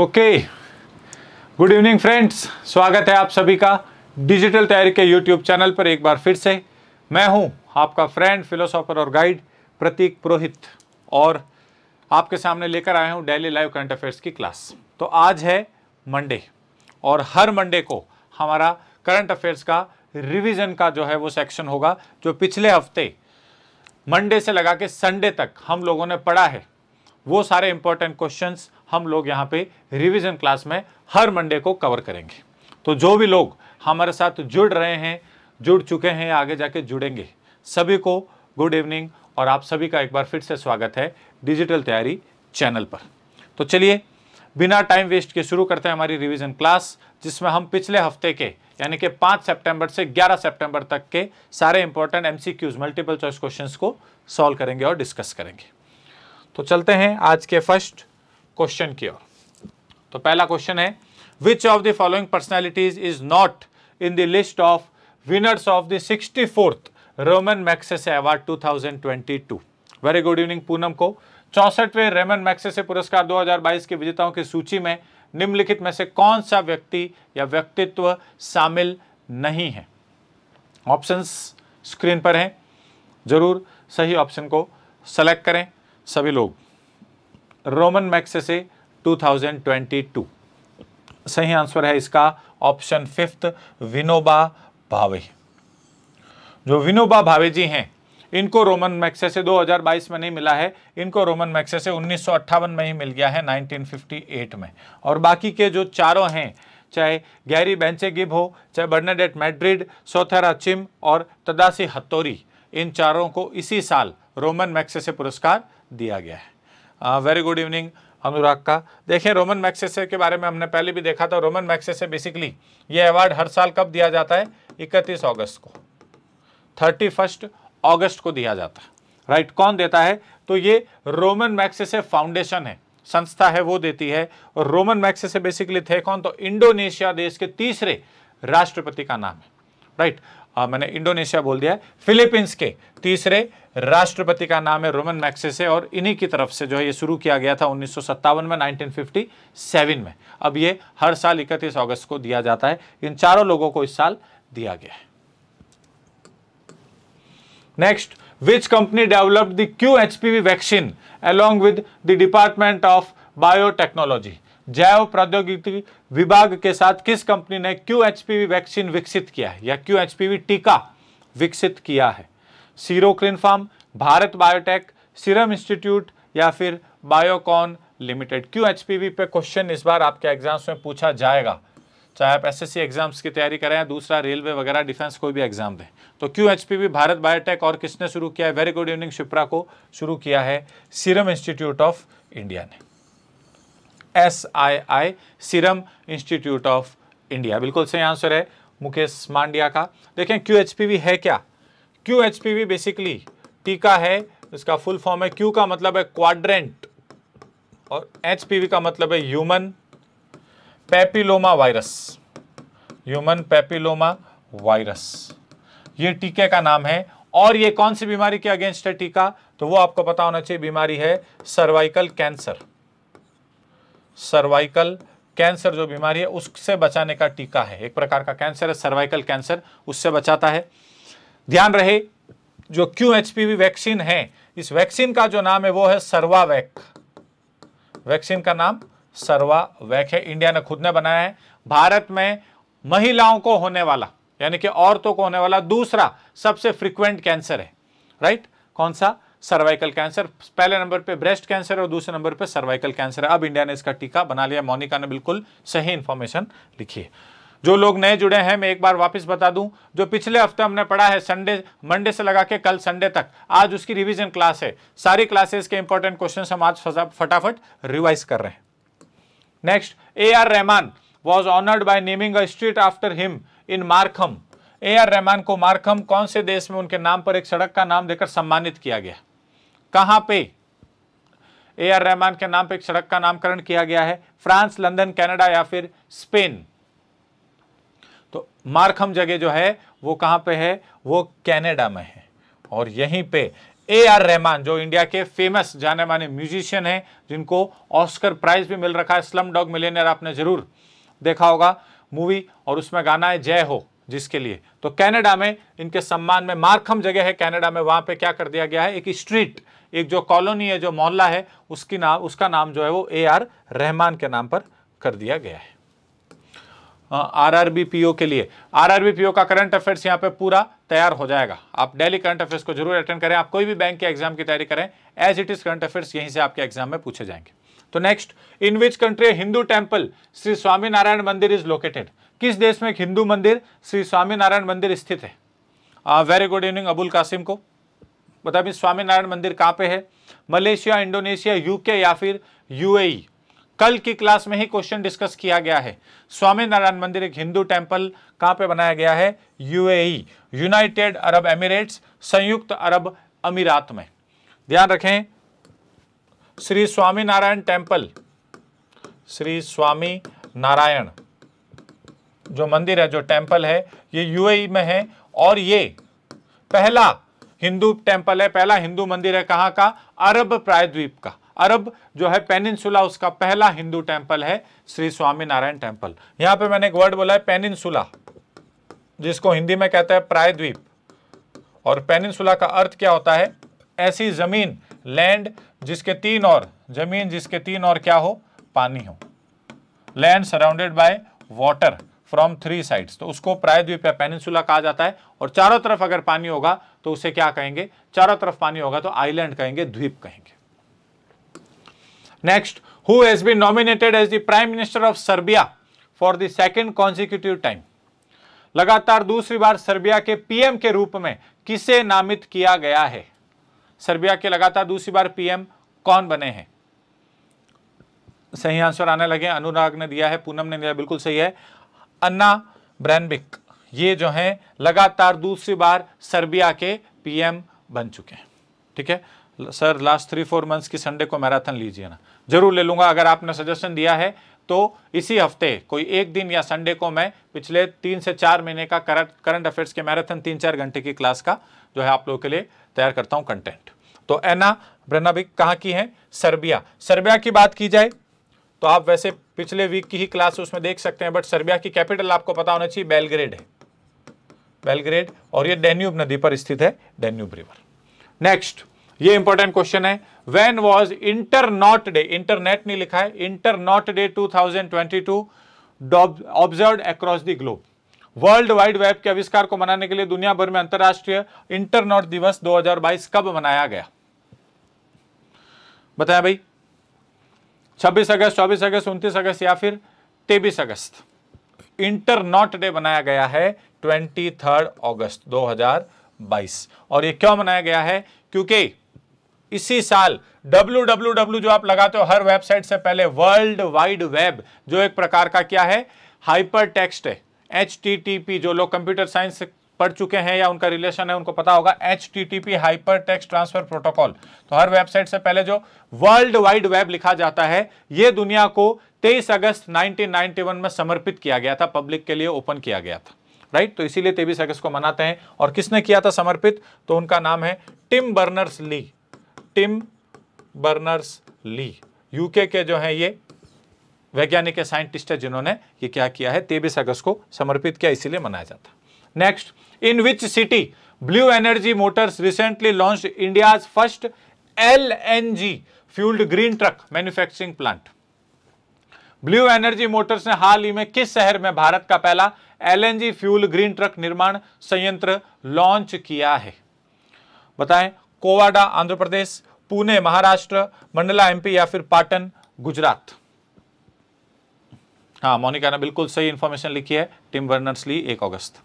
Okay good evening friends स्वागत है आप सभी का डिजिटल तैयारी के यूट्यूब चैनल पर एक बार फिर से मैं हूं आपका फ्रेंड फिलोसोफर और गाइड प्रतीक पुरोहित और आपके सामने लेकर आया हूं डेली लाइव करंट अफेयर्स की क्लास तो आज है मंडे और हर मंडे को हमारा करंट अफेयर्स का रिविजन का जो है वो सेक्शन होगा जो पिछले हफ्ते मंडे से लगा के संडे तक हम लोगों ने पढ़ा है वो सारे इंपॉर्टेंट क्वेश्चंस हम लोग यहाँ पे रिवीजन क्लास में हर मंडे को कवर करेंगे तो जो भी लोग हमारे साथ जुड़ रहे हैं जुड़ चुके हैं आगे जाके जुड़ेंगे सभी को गुड इवनिंग और आप सभी का एक बार फिर से स्वागत है डिजिटल तैयारी चैनल पर तो चलिए बिना टाइम वेस्ट के शुरू करते हैं हमारी रिवीजन क्लास जिसमें हम पिछले हफ्ते के यानी कि 5 सितंबर से 11 सितंबर तक के सारे important MCQs multiple choice questions को सॉल्व करेंगे और डिस्कस करेंगे तो चलते हैं आज के फर्स्ट क्वेश्चन की ओर तो पहला क्वेश्चन है which of the following personalities is not in the list of winners of the sixty fourth Roman Magsaysay award 2022 very good evening Poonam को चौसठवें रेमन मैक्सेसे पुरस्कार 2022 के विजेताओं की सूची में निम्नलिखित में से कौन सा व्यक्ति या व्यक्तित्व शामिल नहीं है ऑप्शंस स्क्रीन पर हैं जरूर सही ऑप्शन को सेलेक्ट करें सभी लोग रोमन मैक्स से 2022 सही आंसर है इसका ऑप्शन फिफ्थ विनोबा भावे जो विनोबा भावे जी हैं इनको रोमन मैक्से से 2022 में नहीं मिला है इनको रोमन मैक्से से उन्नीस में ही मिल गया है 1958 में और बाकी के जो चारों हैं चाहे गैरी बेंचे गिब हो चाहे बर्नाडेट मैड्रिड सोथेरा चिम और तदासी हत्तोरी इन चारों को इसी साल रोमन मैक्से से पुरस्कार दिया गया है वेरी गुड इवनिंग अनुराग का देखें रोमन मैक्सेसे के बारे में हमने पहले भी देखा था रोमन मैक्सेसे बेसिकली ये अवार्ड हर साल कब दिया जाता है इकतीस अगस्त को थर्टी फर्स्ट अगस्त को दिया जाता है राइट right, कौन देता है तो ये रोमन मैक्सेसे फाउंडेशन है संस्था है वो देती है और रोमन मैक्सेसे बेसिकली थे कौन तो इंडोनेशिया देश के तीसरे राष्ट्रपति का नाम है राइट right? आ, हाँ, मैंने इंडोनेशिया बोल दिया फिलीपींस के तीसरे राष्ट्रपति का नाम है रोमन है और इन्हीं की तरफ से जो है ये शुरू किया गया था उन्नीस में 1957 में अब ये हर साल इकतीस अगस्त को दिया जाता है इन चारों लोगों को इस साल दिया गया है next which company developed the Q H P V vaccine along with the department of biotechnology जैव प्रौद्योगिकी विभाग के साथ किस कंपनी ने क्यू वैक्सीन विकसित किया है या क्यू टीका विकसित किया है सीरोक्लिन फार्म भारत बायोटेक सीरम इंस्टीट्यूट या फिर बायोकॉन लिमिटेड क्यू पे क्वेश्चन इस बार आपके एग्जाम्स में पूछा जाएगा चाहे आप एसएससी एग्जाम्स की तैयारी करें दूसरा रेलवे वगैरह डिफेंस कोई भी एग्जाम दें तो क्यू एचपीवी भारत बायोटेक और किसने शुरू किया है वेरी गुड इवनिंग शिप्रा को शुरू किया है सीरम इंस्टीट्यूट ऑफ इंडिया ने S I I Serum Institute of India बिल्कुल सही आंसर है मुकेश मांडिया का देखें क्यू एच पी वी है क्या Q H P V basically टीका है इसका फुल फॉर्म है क्यू का मतलब है क्वाड्रेंट और एच पी वी का मतलब है human papilloma virus human papilloma virus ये टीके का नाम है और ये कौन सी बीमारी के अगेंस्ट है टीका तो वो आपको पता होना चाहिए बीमारी है सर्वाइकल कैंसर सर्वाइकल कैंसर जो बीमारी है उससे बचाने का टीका है एक प्रकार का कैंसर है सर्वाइकल कैंसर उससे बचाता है ध्यान रहे जो क्यू वैक्सीन है इस वैक्सीन का जो नाम है वो है सर्वावैक वैक्सीन का नाम सर्वावैक है इंडिया ने खुद ने बनाया है भारत में महिलाओं को होने वाला यानी कि औरतों को होने वाला दूसरा सबसे फ्रिक्वेंट कैंसर है राइट कौन सा सर्वाइकल कैंसर पहले नंबर पे ब्रेस्ट कैंसर और दूसरे नंबर पे सर्वाइकल कैंसर है अब इंडिया ने इसका टीका बना लिया मोनिका ने बिल्कुल सही इन्फॉर्मेशन लिखी है जो लोग नए जुड़े हैं मैं एक बार वापस बता दूं जो पिछले हफ्ते हमने पढ़ा है संडे मंडे से लगा के कल संडे तक आज उसकी रिवीजन क्लास है सारी क्लासेस के इंपॉर्टेंट क्वेश्चन हम आज फटाफट रिवाइज कर रहे हैं next A R Rahman was honoured by naming a street after him in Markham A R Rahman को मार्खम कौन से देश में उनके नाम पर एक सड़क का नाम देकर सम्मानित किया गया कहां पे ए आर रहमान के नाम पे एक सड़क का नामकरण किया गया है फ्रांस लंदन कनाडा या फिर स्पेन तो मार्कम जगह जो है वो कहां पे है वो कनाडा में है और यहीं पे ए आर रहमान जो इंडिया के फेमस जाने माने म्यूजिशियन हैं जिनको ऑस्कर प्राइज भी मिल रखा है स्लम डॉग मिलेनियर आपने जरूर देखा होगा मूवी और उसमें गाना है जय हो जिसके लिए तो कनाडा में इनके सम्मान में मार्कम जगह है कनाडा में वहां पे क्या कर दिया गया है एक स्ट्रीट एक जो कॉलोनी है जो मोहल्ला है उसकी नाम उसका नाम जो है वो ए आर रहमान के नाम पर कर दिया गया है R R B P O के लिए R R B P O का करंट अफेयर्स यहाँ पे पूरा तैयार हो जाएगा आप डेली करंट अफेयर्स को जरूर अटेंड करें आप कोई भी बैंक के एग्जाम की तैयारी करें as it is current affairs यहीं से आपके एग्जाम में पूछे जाएंगे तो next in which country Hindu temple Shri Swaminarayan Mandir is located किस देश में एक हिंदू मंदिर श्री स्वामीनारायण मंदिर स्थित है very good evening Abul Qasim को मतलब भी स्वामीनारायण मंदिर कहाँ पे है मलेशिया इंडोनेशिया यूके या फिर यूएई e? कल की क्लास में ही क्वेश्चन डिस्कस किया गया है स्वामीनारायण मंदिर एक हिंदू टेम्पल कहाँ पे बनाया गया है यूएई यूनाइटेड अरब एमिरेट्स संयुक्त अरब अमीरात में ध्यान रखें श्री स्वामीनारायण टेम्पल श्री स्वामी नारायण जो मंदिर है जो टेम्पल है ये यूएई e में है और ये पहला हिंदू टेम्पल है पहला हिंदू मंदिर है कहाँ का अरब प्रायद्वीप का अरब जो है पेनिनसुला उसका पहला हिंदू टेम्पल है श्री स्वामी नारायण टेम्पल यहाँ पे मैंने एक वर्ड बोला है पेनिनसुला जिसको हिंदी में कहते हैं प्रायद्वीप और पेनिनसुला का अर्थ क्या होता है ऐसी जमीन लैंड जिसके तीन और जमीन जिसके तीन और क्या हो पानी हो land surrounded by water from three sides तो उसको प्रायद्वीप या पेनिनसुला कहा जाता है और चारों तरफ अगर पानी होगा तो उसे क्या कहेंगे चारों तरफ पानी होगा तो आइलैंड कहेंगे द्वीप कहेंगे next who has been nominated as the prime minister of Serbia for the second consecutive time लगातार दूसरी बार सर्बिया के पीएम के रूप में किसे नामित किया गया है सर्बिया के लगातार दूसरी बार पीएम कौन बने हैं सही आंसर आने लगे अनुराग ने दिया है पूनम ने दिया बिल्कुल सही है अन्ना ब्रैनबिक ये जो हैं लगातार दूसरी बार सर्बिया के पीएम बन चुके हैं ठीक है sir last three four months की संडे को मैराथन लीजिए ना जरूर ले लूंगा अगर आपने सजेशन दिया है तो इसी हफ्ते कोई एक दिन या संडे को मैं पिछले तीन से चार महीने का करंट करंट अफेयर्स के मैराथन तीन चार घंटे की क्लास का जो है आप लोगों के लिए तैयार करता हूं कंटेंट तो एना ब्रेनाबिक कहाँ की है सर्बिया सर्बिया की बात की जाए तो आप वैसे पिछले वीक की ही क्लास उसमें देख सकते हैं बट सर्बिया की कैपिटल आपको पता होना चाहिए बेलग्रेड है बेलग्रेड और ये डेन्यूब नदी पर स्थित है डेन्यूब रिवर नेक्स्ट ये इंपॉर्टेंट क्वेश्चन है when was Internaut day internet नहीं लिखा है Internaut day 2022 observe across the globe world wide web के आविष्कार को मनाने के लिए दुनिया भर में अंतर्राष्ट्रीय इंटरनॉट दिवस दो कब मनाया गया बताया भाई 26 अगस्त 24 अगस्त 29 अगस्त या फिर 23 अगस्त इंटरनॉट डे बनाया गया है ट्वेंटी थर्ड हजार बाईस और ये क्यों मनाया गया है क्योंकि इसी साल डब्ल्यू जो आप लगाते हो हर वेबसाइट से पहले वर्ल्ड वाइड वेब जो एक प्रकार का क्या है हाइपर टेक्स्ट है एच जो लोग कंप्यूटर साइंस पढ़ चुके हैं या उनका रिलेशन है उनको पता होगा H T T P hyper text transfer protocol तो हर वेबसाइट से पहले जो वर्ल्ड वाइड वेब लिखा जाता है यह दुनिया को 23 अगस्त 1991 में समर्पित किया गया था पब्लिक के लिए ओपन किया गया था राइट तो इसीलिए तेबिस अगस्त को मनाते हैं और किसने किया था समर्पित तो उनका नाम है Tim Berners Lee Tim Berners Lee UK के जो हैं ये वैज्ञानिक है साइंटिस्ट है जिन्होंने ये क्या किया है तेईस अगस्त को समर्पित किया इसीलिए मनाया जाता next in which city Blue Energy Motors recently launch India first L N G fuelled green truck manufacturing plant Blue Energy Motors ने हाल ही में किस शहर में भारत का पहला एलएनजी फ्यूल ग्रीन ट्रक निर्माण संयंत्र लॉन्च किया है बताएं कोवाडा आंध्र प्रदेश पुणे महाराष्ट्र मंडला एमपी या फिर पाटन गुजरात हाँ मोनिका ने बिल्कुल सही इंफॉर्मेशन लिखी है टिम वर्नर्स ली एक अगस्त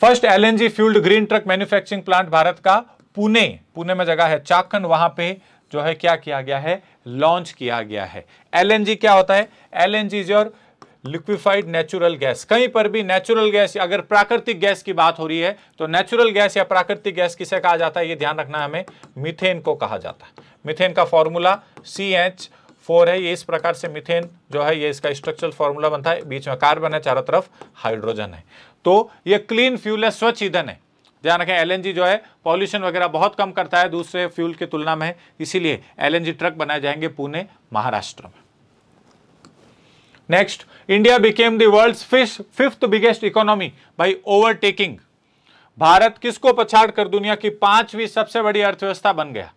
first LNG fuelled green truck manufacturing plant Bharat का पुणे पुणे में जगह है चाकन वहां पे जो है क्या किया गया है लॉन्च किया गया है एलएनजी क्या होता है LNG is your liquefied natural gas कहीं पर भी नेचुरल गैस अगर प्राकृतिक गैस की बात हो रही है तो नेचुरल गैस या प्राकृतिक गैस किसे कहा जाता है ये ध्यान रखना है हमें मिथेन को कहा जाता है मिथेन का फॉर्मूला सी एच फोर है ये इस प्रकार से मिथेन जो है ये इसका स्ट्रक्चरल फॉर्मूला बनता है बीच में कार्बन है चारों तरफ हाइड्रोजन है तो ये क्लीन फ्यूल है स्वच्छ ईंधन है ध्यान रखें एलएनजी जो है पॉल्यूशन वगैरह बहुत कम करता है दूसरे फ्यूल की तुलना में इसीलिए एलएनजी ट्रक बनाए जाएंगे पुणे महाराष्ट्र में नेक्स्ट इंडिया बिकेम दर्ल्ड फिश fifth biggest economy by overtaking Bharat किसको पछाड़ कर दुनिया की पांचवी सबसे बड़ी अर्थव्यवस्था बन गया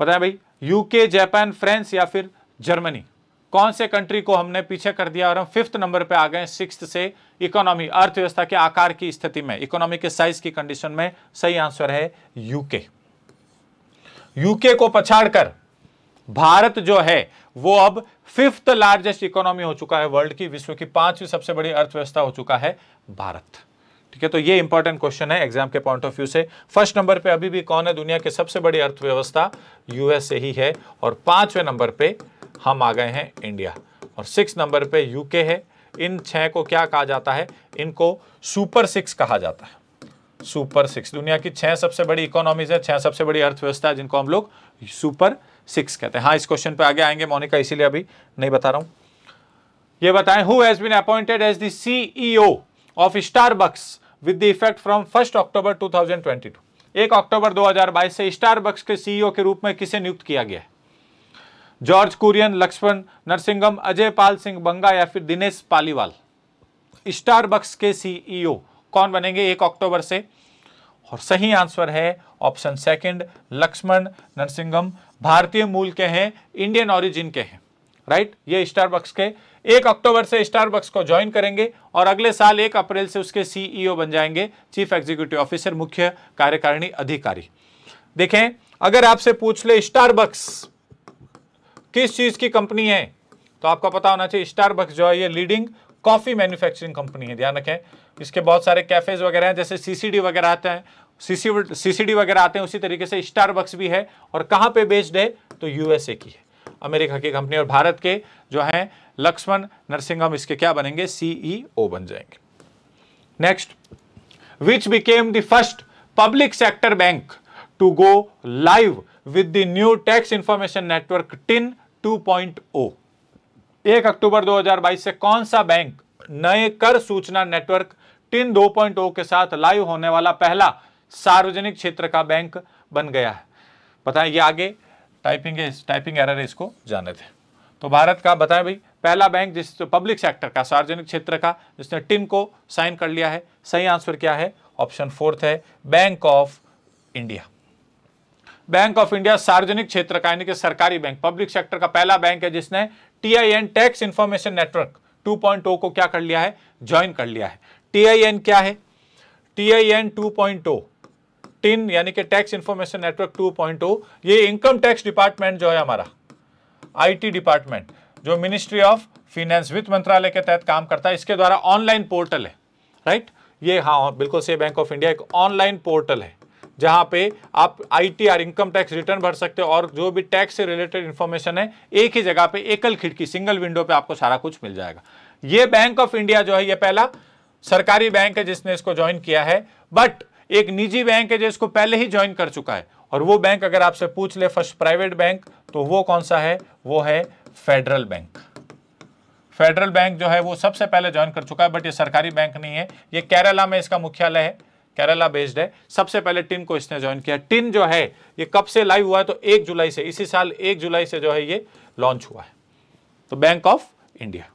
बताए भाई यूके जापान फ्रांस या फिर जर्मनी कौन से कंट्री को हमने पीछे कर दिया और हम फिफ्थ नंबर पे आ गए सिक्स से इकोनॉमी अर्थव्यवस्था के आकार की स्थिति में इकोनॉमी के साइज की कंडीशन में सही आंसर है यूके यूके को पछाड़कर भारत जो है वो अब फिफ्थ लार्जेस्ट इकोनॉमी हो चुका है वर्ल्ड की विश्व की पांचवी सबसे बड़ी अर्थव्यवस्था हो चुका है भारत ठीक है तो ये इंपॉर्टेंट क्वेश्चन है एग्जाम के पॉइंट ऑफ व्यू से फर्स्ट नंबर पे अभी भी कौन है दुनिया की सबसे बड़ी अर्थव्यवस्था यूएसए ही है और पांचवें नंबर पे हम आ गए हैं इंडिया और सिक्स नंबर पे यूके है इन छह को क्या कहा जाता है इनको सुपर सिक्स कहा जाता है सुपर सिक्स दुनिया की छह सबसे बड़ी इकोनॉमीज है छह सबसे बड़ी अर्थव्यवस्था है जिनको हम लोग सुपर सिक्स कहते हैं हाँ इस क्वेश्चन पे आगे आएंगे मोनिका इसीलिए अभी नहीं बता रहा हूं ये बताएं who has been appointed as the CEO of Bucks with the effect from first October 2022 एक अक्टूबर 2022 से स्टार बक्स के सीईओ e के रूप में किसे नियुक्त किया गया है जॉर्ज कुरियन लक्ष्मण नरसिंघम अजय पाल सिंह बंगा या फिर दिनेश पालीवाल स्टार बक्स के सीईओ e कौन बनेंगे एक अक्टूबर से और सही आंसर है ऑप्शन सेकंड लक्ष्मण नरसिंहम भारतीय मूल के हैं इंडियन ऑरिजिन के हैं राइट ये स्टारबक्स के एक अक्टूबर से स्टारबक्स को ज्वाइन करेंगे और अगले साल एक अप्रैल से उसके सीईओ e बन जाएंगे चीफ एग्जीक्यूटिव ऑफिसर मुख्य कार्यकारिणी अधिकारी देखें अगर आपसे पूछ ले स्टारबक्स किस चीज की कंपनी है तो आपको पता होना चाहिए स्टारबक्स जो है ये लीडिंग कॉफी मैन्युफैक्चरिंग कंपनी है ध्यान रखें इसके बहुत सारे कैफेज वगैरह हैं जैसे सीसीडी वगैरह आते हैं सीसीडी वगैरह आते हैं उसी तरीके से स्टारबक्स भी है और कहाँ पे बेस्ड है तो यूएसए की है अमेरिका की कंपनी और भारत के जो हैं लक्ष्मण नरसिंहम इसके क्या बनेंगे सीईओ e बन जाएंगे next which became the first public sector bank to go live with the new tax information network TIN 2.0 एक अक्टूबर 2022 से कौन सा बैंक नए कर सूचना नेटवर्क टिन 2.0 के साथ लाइव होने वाला पहला सार्वजनिक क्षेत्र का बैंक बन गया है है ये आगे टाइपिंग है टाइपिंग एरर है इसको जाने थे तो भारत का बताएं भाई पहला बैंक जिस तो पब्लिक सेक्टर का सार्वजनिक क्षेत्र का जिसने टिन को साइन कर लिया है सही आंसर क्या है ऑप्शन फोर्थ है Bank of India Bank of India सार्वजनिक क्षेत्र का यानी कि सरकारी बैंक पब्लिक सेक्टर का पहला बैंक है जिसने एन टैक्स इंफॉर्मेशन नेटवर्क 2.0 को क्या कर लिया है ज्वाइन कर लिया है टीआईएन क्या है पॉइंट 2.0 टिन यानी कि टैक्स इंफॉर्मेशन नेटवर्क 2.0 ये इनकम टैक्स डिपार्टमेंट जो है हमारा आईटी डिपार्टमेंट जो मिनिस्ट्री ऑफ फिनेंस वित्त मंत्रालय के तहत काम करता है इसके द्वारा ऑनलाइन पोर्टल है राइट ये हाँ, हाँ बिल्कुल से बैंक ऑफ इंडिया एक ऑनलाइन पोर्टल है जहाँ पे आप आई और इनकम टैक्स रिटर्न भर सकते हो और जो भी टैक्स से रिलेटेड इन्फॉर्मेशन है एक ही जगह पे एकल खिड़की सिंगल विंडो पे आपको सारा कुछ मिल जाएगा ये बैंक ऑफ इंडिया जो है ये पहला सरकारी बैंक है जिसने इसको ज्वाइन किया है बट एक निजी बैंक है जो इसको पहले ही ज्वाइन कर चुका है और वो बैंक अगर आपसे पूछ ले फर्स्ट प्राइवेट बैंक तो वो कौन सा है वो है फेडरल बैंक फेडरल बैंक जो है वो सबसे पहले ज्वाइन कर चुका है बट ये सरकारी बैंक नहीं है ये केरला में इसका मुख्यालय है केरला बेस्ड है सबसे पहले टिन को इसने ज्वाइन किया टिन जो है ये कब से लाइव हुआ है तो एक जुलाई से इसी साल एक जुलाई से जो है ये लॉन्च हुआ है तो Bank of India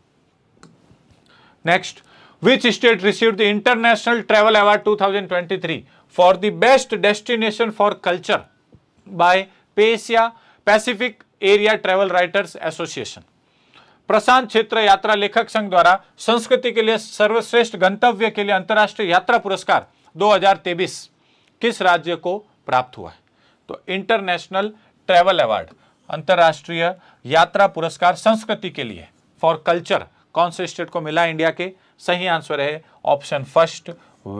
next which state received the International Travel Award 2023 for the best destination for culture by PASIA Pacific Area Travel Writers Association. प्रशांत क्षेत्र यात्रा लेखक संघ द्वारा संस्कृति के लिए सर्वश्रेष्ठ गंतव्य के लिए अंतर्राष्ट्रीय यात्रा पुरस्कार 2023 किस राज्य को प्राप्त हुआ है तो इंटरनेशनल ट्रैवल अवार्ड अंतर्राष्ट्रीय यात्रा पुरस्कार संस्कृति के लिए फॉर कल्चर कौन से स्टेट को मिला इंडिया के सही आंसर है option first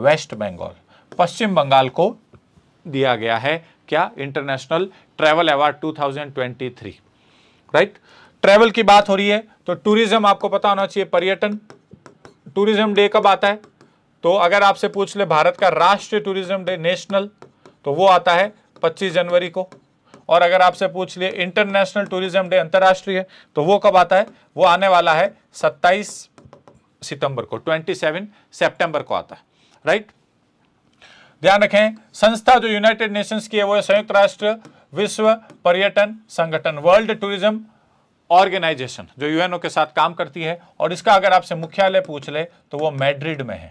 West Bengal Paschim Bangal को दिया गया है क्या international travel award 2023 right travel की बात हो रही है तो टूरिज्म आपको पता होना चाहिए पर्यटन टूरिज्म डे कब आता है तो अगर आपसे पूछ ले भारत का राष्ट्रीय टूरिज्म डे नेशनल तो वो आता है 25 जनवरी को और अगर आपसे पूछ लिए इंटरनेशनल टूरिज्म डे अंतर्राष्ट्रीय तो वो कब आता है वो आने वाला है 27 सितंबर को 27 सितंबर को आता है राइट ध्यान रखें संस्था जो यूनाइटेड नेशंस की है वो है संयुक्त राष्ट्र विश्व पर्यटन संगठन वर्ल्ड टूरिज्म ऑर्गेनाइजेशन जो यूएनओ के साथ काम करती है और इसका अगर आपसे मुख्यालय पूछ ले तो वो मैड्रिड में है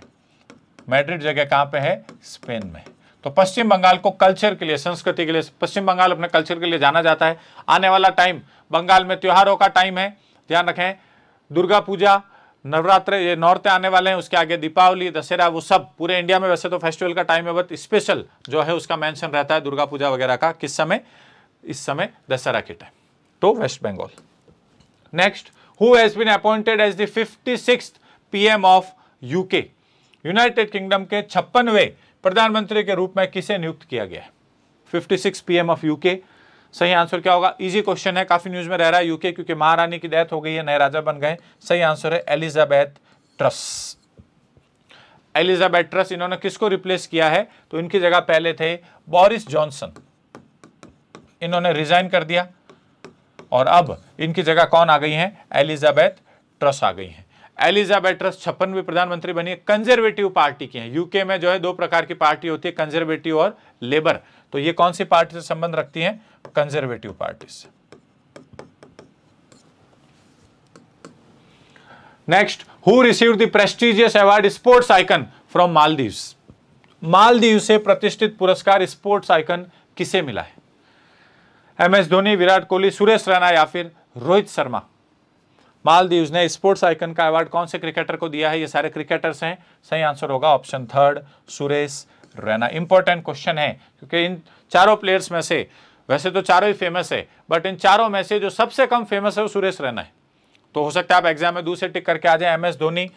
मैड्रिड जगह कहां पे है स्पेन में तो पश्चिम बंगाल को कल्चर के लिए संस्कृति के लिए पश्चिम बंगाल अपने कल्चर के लिए जाना जाता है आने वाला टाइम बंगाल में त्योहारों का टाइम है ध्यान रखें दुर्गा पूजा नवरात्र ये नौरते आने वाले हैं उसके आगे दीपावली दशहरा वो सब पूरे इंडिया में वैसे तो फेस्टिवल का टाइम है बट स्पेशल जो है उसका मेंशन रहता है दुर्गा पूजा वगैरह का किस समय इस समय दशहरा के टाइम तो West Bengal next who has been appointed as the fifty six P of UK United Kingdom के छप्पनवे प्रधानमंत्री के रूप में किसे नियुक्त किया गया है 56 पीएम ऑफ यूके सही आंसर क्या होगा इजी क्वेश्चन है काफी न्यूज में रह रहा है यूके क्योंकि महारानी की डेथ हो गई है नए राजा बन गए सही आंसर है एलिजाबेथ ट्रस एलिजाबेथ ट्रस इन्होंने किसको रिप्लेस किया है तो इनकी जगह पहले थे बोरिस जॉनसन इन्होंने रिजाइन कर दिया और अब इनकी जगह कौन आ गई है एलिजाबेथ ट्रस आ गई है एलिजाबेट्रस ट्रस्ट छप्पनवी प्रधानमंत्री बनी है कंजर्वेटिव पार्टी की है यूके में जो है दो प्रकार की पार्टी होती है कंजर्वेटिव और लेबर तो ये कौन सी पार्टी से संबंध रखती है कंजर्वेटिव पार्टी से next who receive the prestigious award sports icon from Maldives Maldives से प्रतिष्ठित पुरस्कार स्पोर्ट्स आइकन किसे मिला है एम एस धोनी विराट कोहली सुरेश रैना या फिर रोहित शर्मा मालदीव्स ने स्पोर्ट्स आइकन का अवार्ड कौन से क्रिकेटर को दिया है ये सारे क्रिकेटर्स हैं सही आंसर होगा option third Suresh Raina important question है क्योंकि इन चारों प्लेयर्स में से वैसे तो चारों ही फेमस है बट इन चारों में से जो सबसे कम फेमस है वो सुरेश रैना है तो हो सकता है आप एग्जाम में दूसरे टिक करके आ जाए एम एस धोनी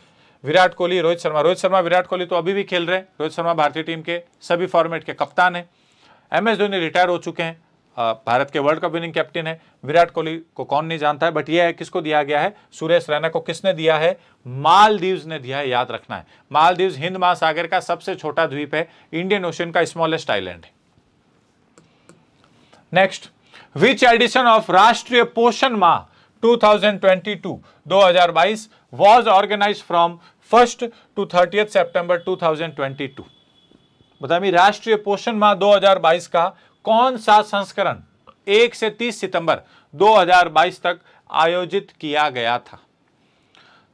विराट कोहली रोहित शर्मा रोहित शर्मा विराट कोहली तो अभी भी खेल रहे हैं रोहित शर्मा भारतीय टीम के सभी फॉर्मेट के कप्तान हैं एम एस धोनी रिटायर हो चुके हैं भारत के वर्ल्ड कप विनिंग कैप्टन है विराट कोहली को कौन नहीं जानता है बट यह है किसको दिया गया है सुरेश रैना को किसने दिया है मालदीव्स ने दिया है याद रखना है मालदीव्स हिंद महासागर का सबसे छोटा द्वीप है इंडियन ओशन का स्मॉलेस्ट आइलैंड है next which edition of Rashtriya Poshan Maah 2022 2022 was organised from first to thirty सितंबर 2022 बताइए राष्ट्रीय पोषण माह 2022 का कौन सा संस्करण एक से तीस सितंबर 2022 तक आयोजित किया गया था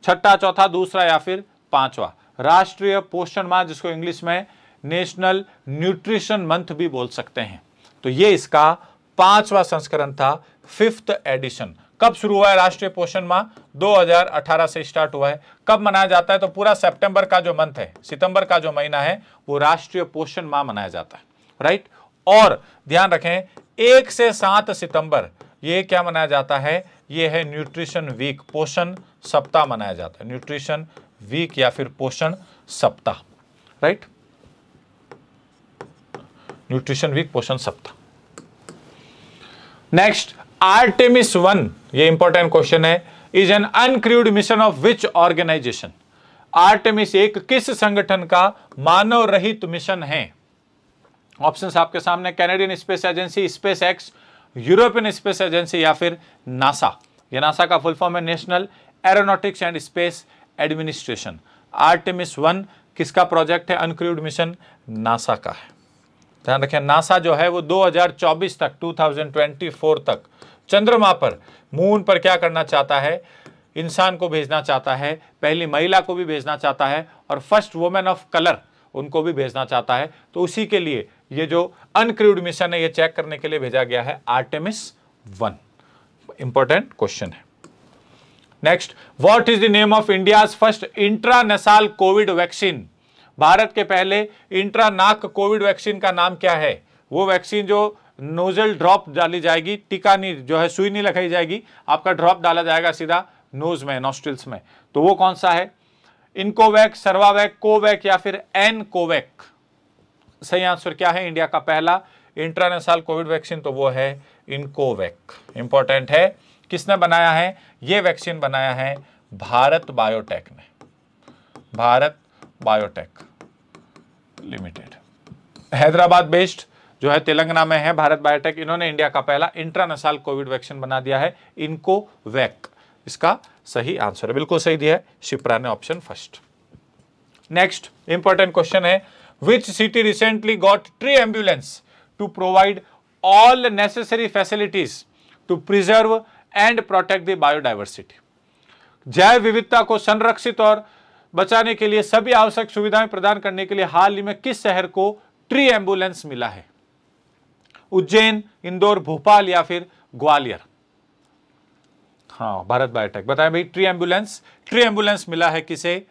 छठा चौथा दूसरा या फिर पांचवा राष्ट्रीय पोषण माह जिसको इंग्लिश में नेशनल न्यूट्रिशन मंथ भी बोल सकते हैं तो ये इसका पांचवा संस्करण था फिफ्थ एडिशन कब शुरू हुआ है राष्ट्रीय पोषण माह 2018 से स्टार्ट हुआ है कब मनाया जाता है तो पूरा सितंबर का जो मंथ है सितंबर का जो महीना है वो राष्ट्रीय पोषण माह मनाया जाता है राइट और ध्यान रखें एक से सात सितंबर ये क्या मनाया जाता है ये है न्यूट्रिशन वीक पोषण सप्ताह मनाया जाता है न्यूट्रिशन वीक या फिर पोषण सप्ताह राइट न्यूट्रिशन वीक पोषण सप्ताह नेक्स्ट आर्टेमिस वन ये इंपॉर्टेंट क्वेश्चन है is an uncrewed mission of which organisation Artemis एक किस संगठन का मानव रहित मिशन है ऑप्शंस आपके सामने Canadian space agency SpaceX European space agency या फिर नासा ये नासा का फुल फॉर्म है National Aeronautics and Space Administration Artemis one किसका प्रोजेक्ट है अनक्रूड मिशन नासा का है ध्यान रखें नासा जो है वो 2024 तक 2024 तक चंद्रमा पर मून पर क्या करना चाहता है इंसान को भेजना चाहता है पहली महिला को भी भेजना चाहता है और फर्स्ट वुमेन ऑफ कलर उनको भी भेजना चाहता है तो उसी के लिए ये जो अनक्रूड मिशन है ये चेक करने के लिए भेजा गया है आर्टेमिस वन इंपॉर्टेंट क्वेश्चन है next what is the name of India first intranasal covid vaccine Bharat के पहले इंट्रानाक कोविड वैक्सीन का नाम क्या है वो वैक्सीन जो नोजल ड्रॉप डाली जाएगी टीका नहीं जो है सुई नहीं लगाई जाएगी आपका ड्रॉप डाला जाएगा सीधा नोज में नोस्टिल्स में तो वो कौन सा है इनकोवैक सर्वावैक कोवैक या फिर एन कोवैक सही आंसर क्या है इंडिया का पहला इंटरनेशनल कोविड वैक्सीन तो वो है इनकोवैक इंपॉर्टेंट है किसने बनाया है ये वैक्सीन बनाया है भारत बायोटेक ने Bharat Biotech Limited Hyderabad based जो है तेलंगाना में है भारत बायोटेक इन्होंने इंडिया का पहला इंट्रानेशनल कोविड वैक्सीन बना दिया है इनको वैक इसका सही आंसर है बिल्कुल सही दिया है शिप्रा ने option first next important question है which city recently got tree ambulance to provide all necessary facilities to preserve and protect the जैव विविधता को संरक्षित और बचाने के लिए सभी आवश्यक सुविधाएं प्रदान करने के लिए हाल ही में किस शहर को ट्री एम्बुलेंस मिला है उज्जैन इंदौर भोपाल या फिर ग्वालियर हाँ भारत बायोटेक बताएं भाई ट्री एम्बुलेंस ट्री एम्बुलेंस मिला है किसे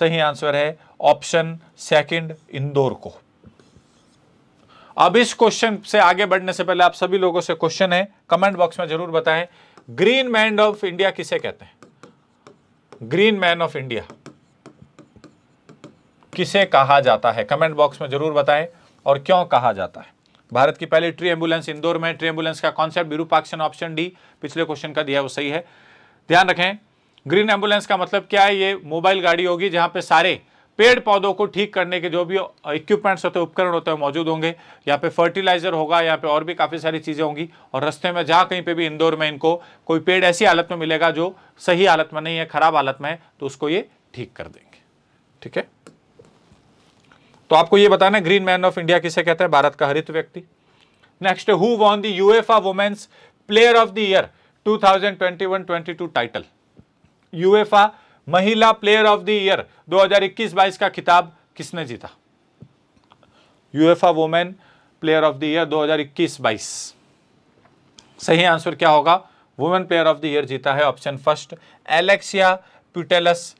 सही आंसर है ऑप्शन सेकंड इंदौर को अब इस क्वेश्चन से आगे बढ़ने से पहले आप सभी लोगों से क्वेश्चन है कमेंट बॉक्स में जरूर बताएं ग्रीन मैन ऑफ इंडिया किसे कहते हैं ग्रीन मैन ऑफ इंडिया किसे कहा जाता है कमेंट बॉक्स में जरूर बताएं और क्यों कहा जाता है भारत की पहली ट्री एम्बुलेंस इंदौर में ट्री एम्बुलेंस का कॉन्सेप्ट विरूपाक्षण ऑप्शन डी पिछले क्वेश्चन का दिया वो सही है ध्यान रखें ग्रीन एम्बुलेंस का मतलब क्या है ये मोबाइल गाड़ी होगी जहां पे सारे पेड़ पौधों को ठीक करने के जो भी इक्विपमेंट्स होते हैं उपकरण होते हैं मौजूद होंगे यहाँ पे फर्टिलाइजर होगा यहाँ पे और भी काफ़ी सारी चीज़ें होंगी और रस्ते में जहाँ कहीं पे भी इंदौर में इनको कोई पेड़ ऐसी हालत में मिलेगा जो सही हालत में नहीं है खराब हालत में है तो उसको ये ठीक कर देंगे ठीक है तो आपको ये बताना है ग्रीन मैन ऑफ इंडिया किसे कहते हैं भारत का हरित व्यक्ति next who won the UEFA women's player of the year 2021-22 title UEFA महिला प्लेयर ऑफ द ईयर 2021-22 का खिताब किसने जीता UEFA women player of the year 2021-22 सही आंसर क्या होगा women player of the year जीता है option first Alexia Putellas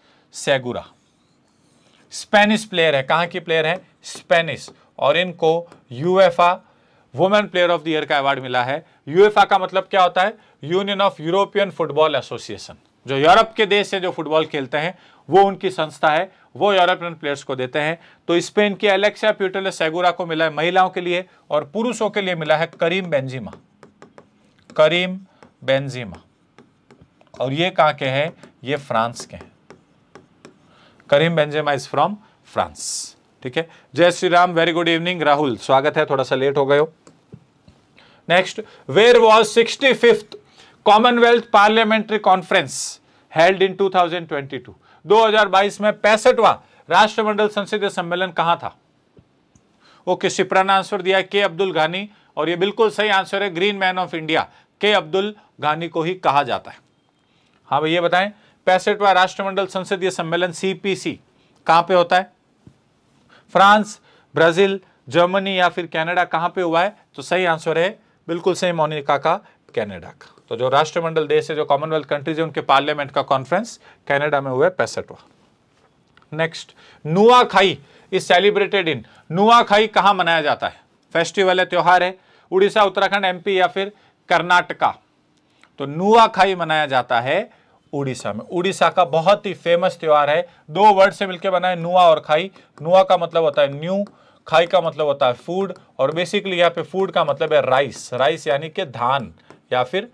Segura Spanish player है कहां की प्लेयर है स्पेनिश और इनको UEFA women player of the year का अवार्ड मिला है यूएफा का मतलब क्या होता है Union of European Football Association जो यूरोप के देश से जो फुटबॉल खेलते हैं वो उनकी संस्था है वो यूरोपियन प्लेयर्स को देते हैं तो स्पेन की एलेक्सिया प्यूटेल सेगुरा को मिला है महिलाओं के लिए और पुरुषों के लिए मिला है करीम बेंजीमा करीम बेंजीमा और ये कहां के हैं ये फ्रांस के हैं Karim Benzema is from France ठीक है जय Shri Ram very good evening Rahul स्वागत है थोड़ा सा लेट हो गए हो next where was sixty fifth Commonwealth parliamentary conference held in 2022 2022 में पैंसठवा राष्ट्रमंडल संसदीय सम्मेलन कहां था ओके सिप्रा ने आंसर दिया के अब्दुल घानी और ये बिल्कुल सही आंसर है ग्रीन मैन ऑफ इंडिया के अब्दुल घानी को ही कहा जाता है हाँ भैया बताएं पैंसठवा राष्ट्रमंडल संसदीय सम्मेलन सीपीसी कहां पे होता है फ्रांस ब्राजील जर्मनी या फिर कनाडा कहां पे हुआ है तो सही आंसर है बिल्कुल सही मोनिका का कैनेडा का तो जो राष्ट्रमंडल देश है जो कॉमनवेल्थ कंट्रीज है उनके पार्लियामेंट का कॉन्फ्रेंस कैनेडा में हुआ है पैंसठवा नेक्स्ट नुआ खाई इज सेलिब्रेटेड इन नुआ खाई कहाँ मनाया जाता है फेस्टिवल है त्योहार है उड़ीसा उत्तराखंड एमपी या फिर कर्नाटका तो नुआ खाई मनाया जाता है उड़ीसा में उड़ीसा का बहुत ही फेमस त्यौहार है दो वर्ड से मिलकर बनाए नुआ और खाई नुआ का मतलब होता है न्यू खाई का मतलब होता है फूड और बेसिकली यहाँ पे फूड का मतलब है राइस राइस यानी कि धान या फिर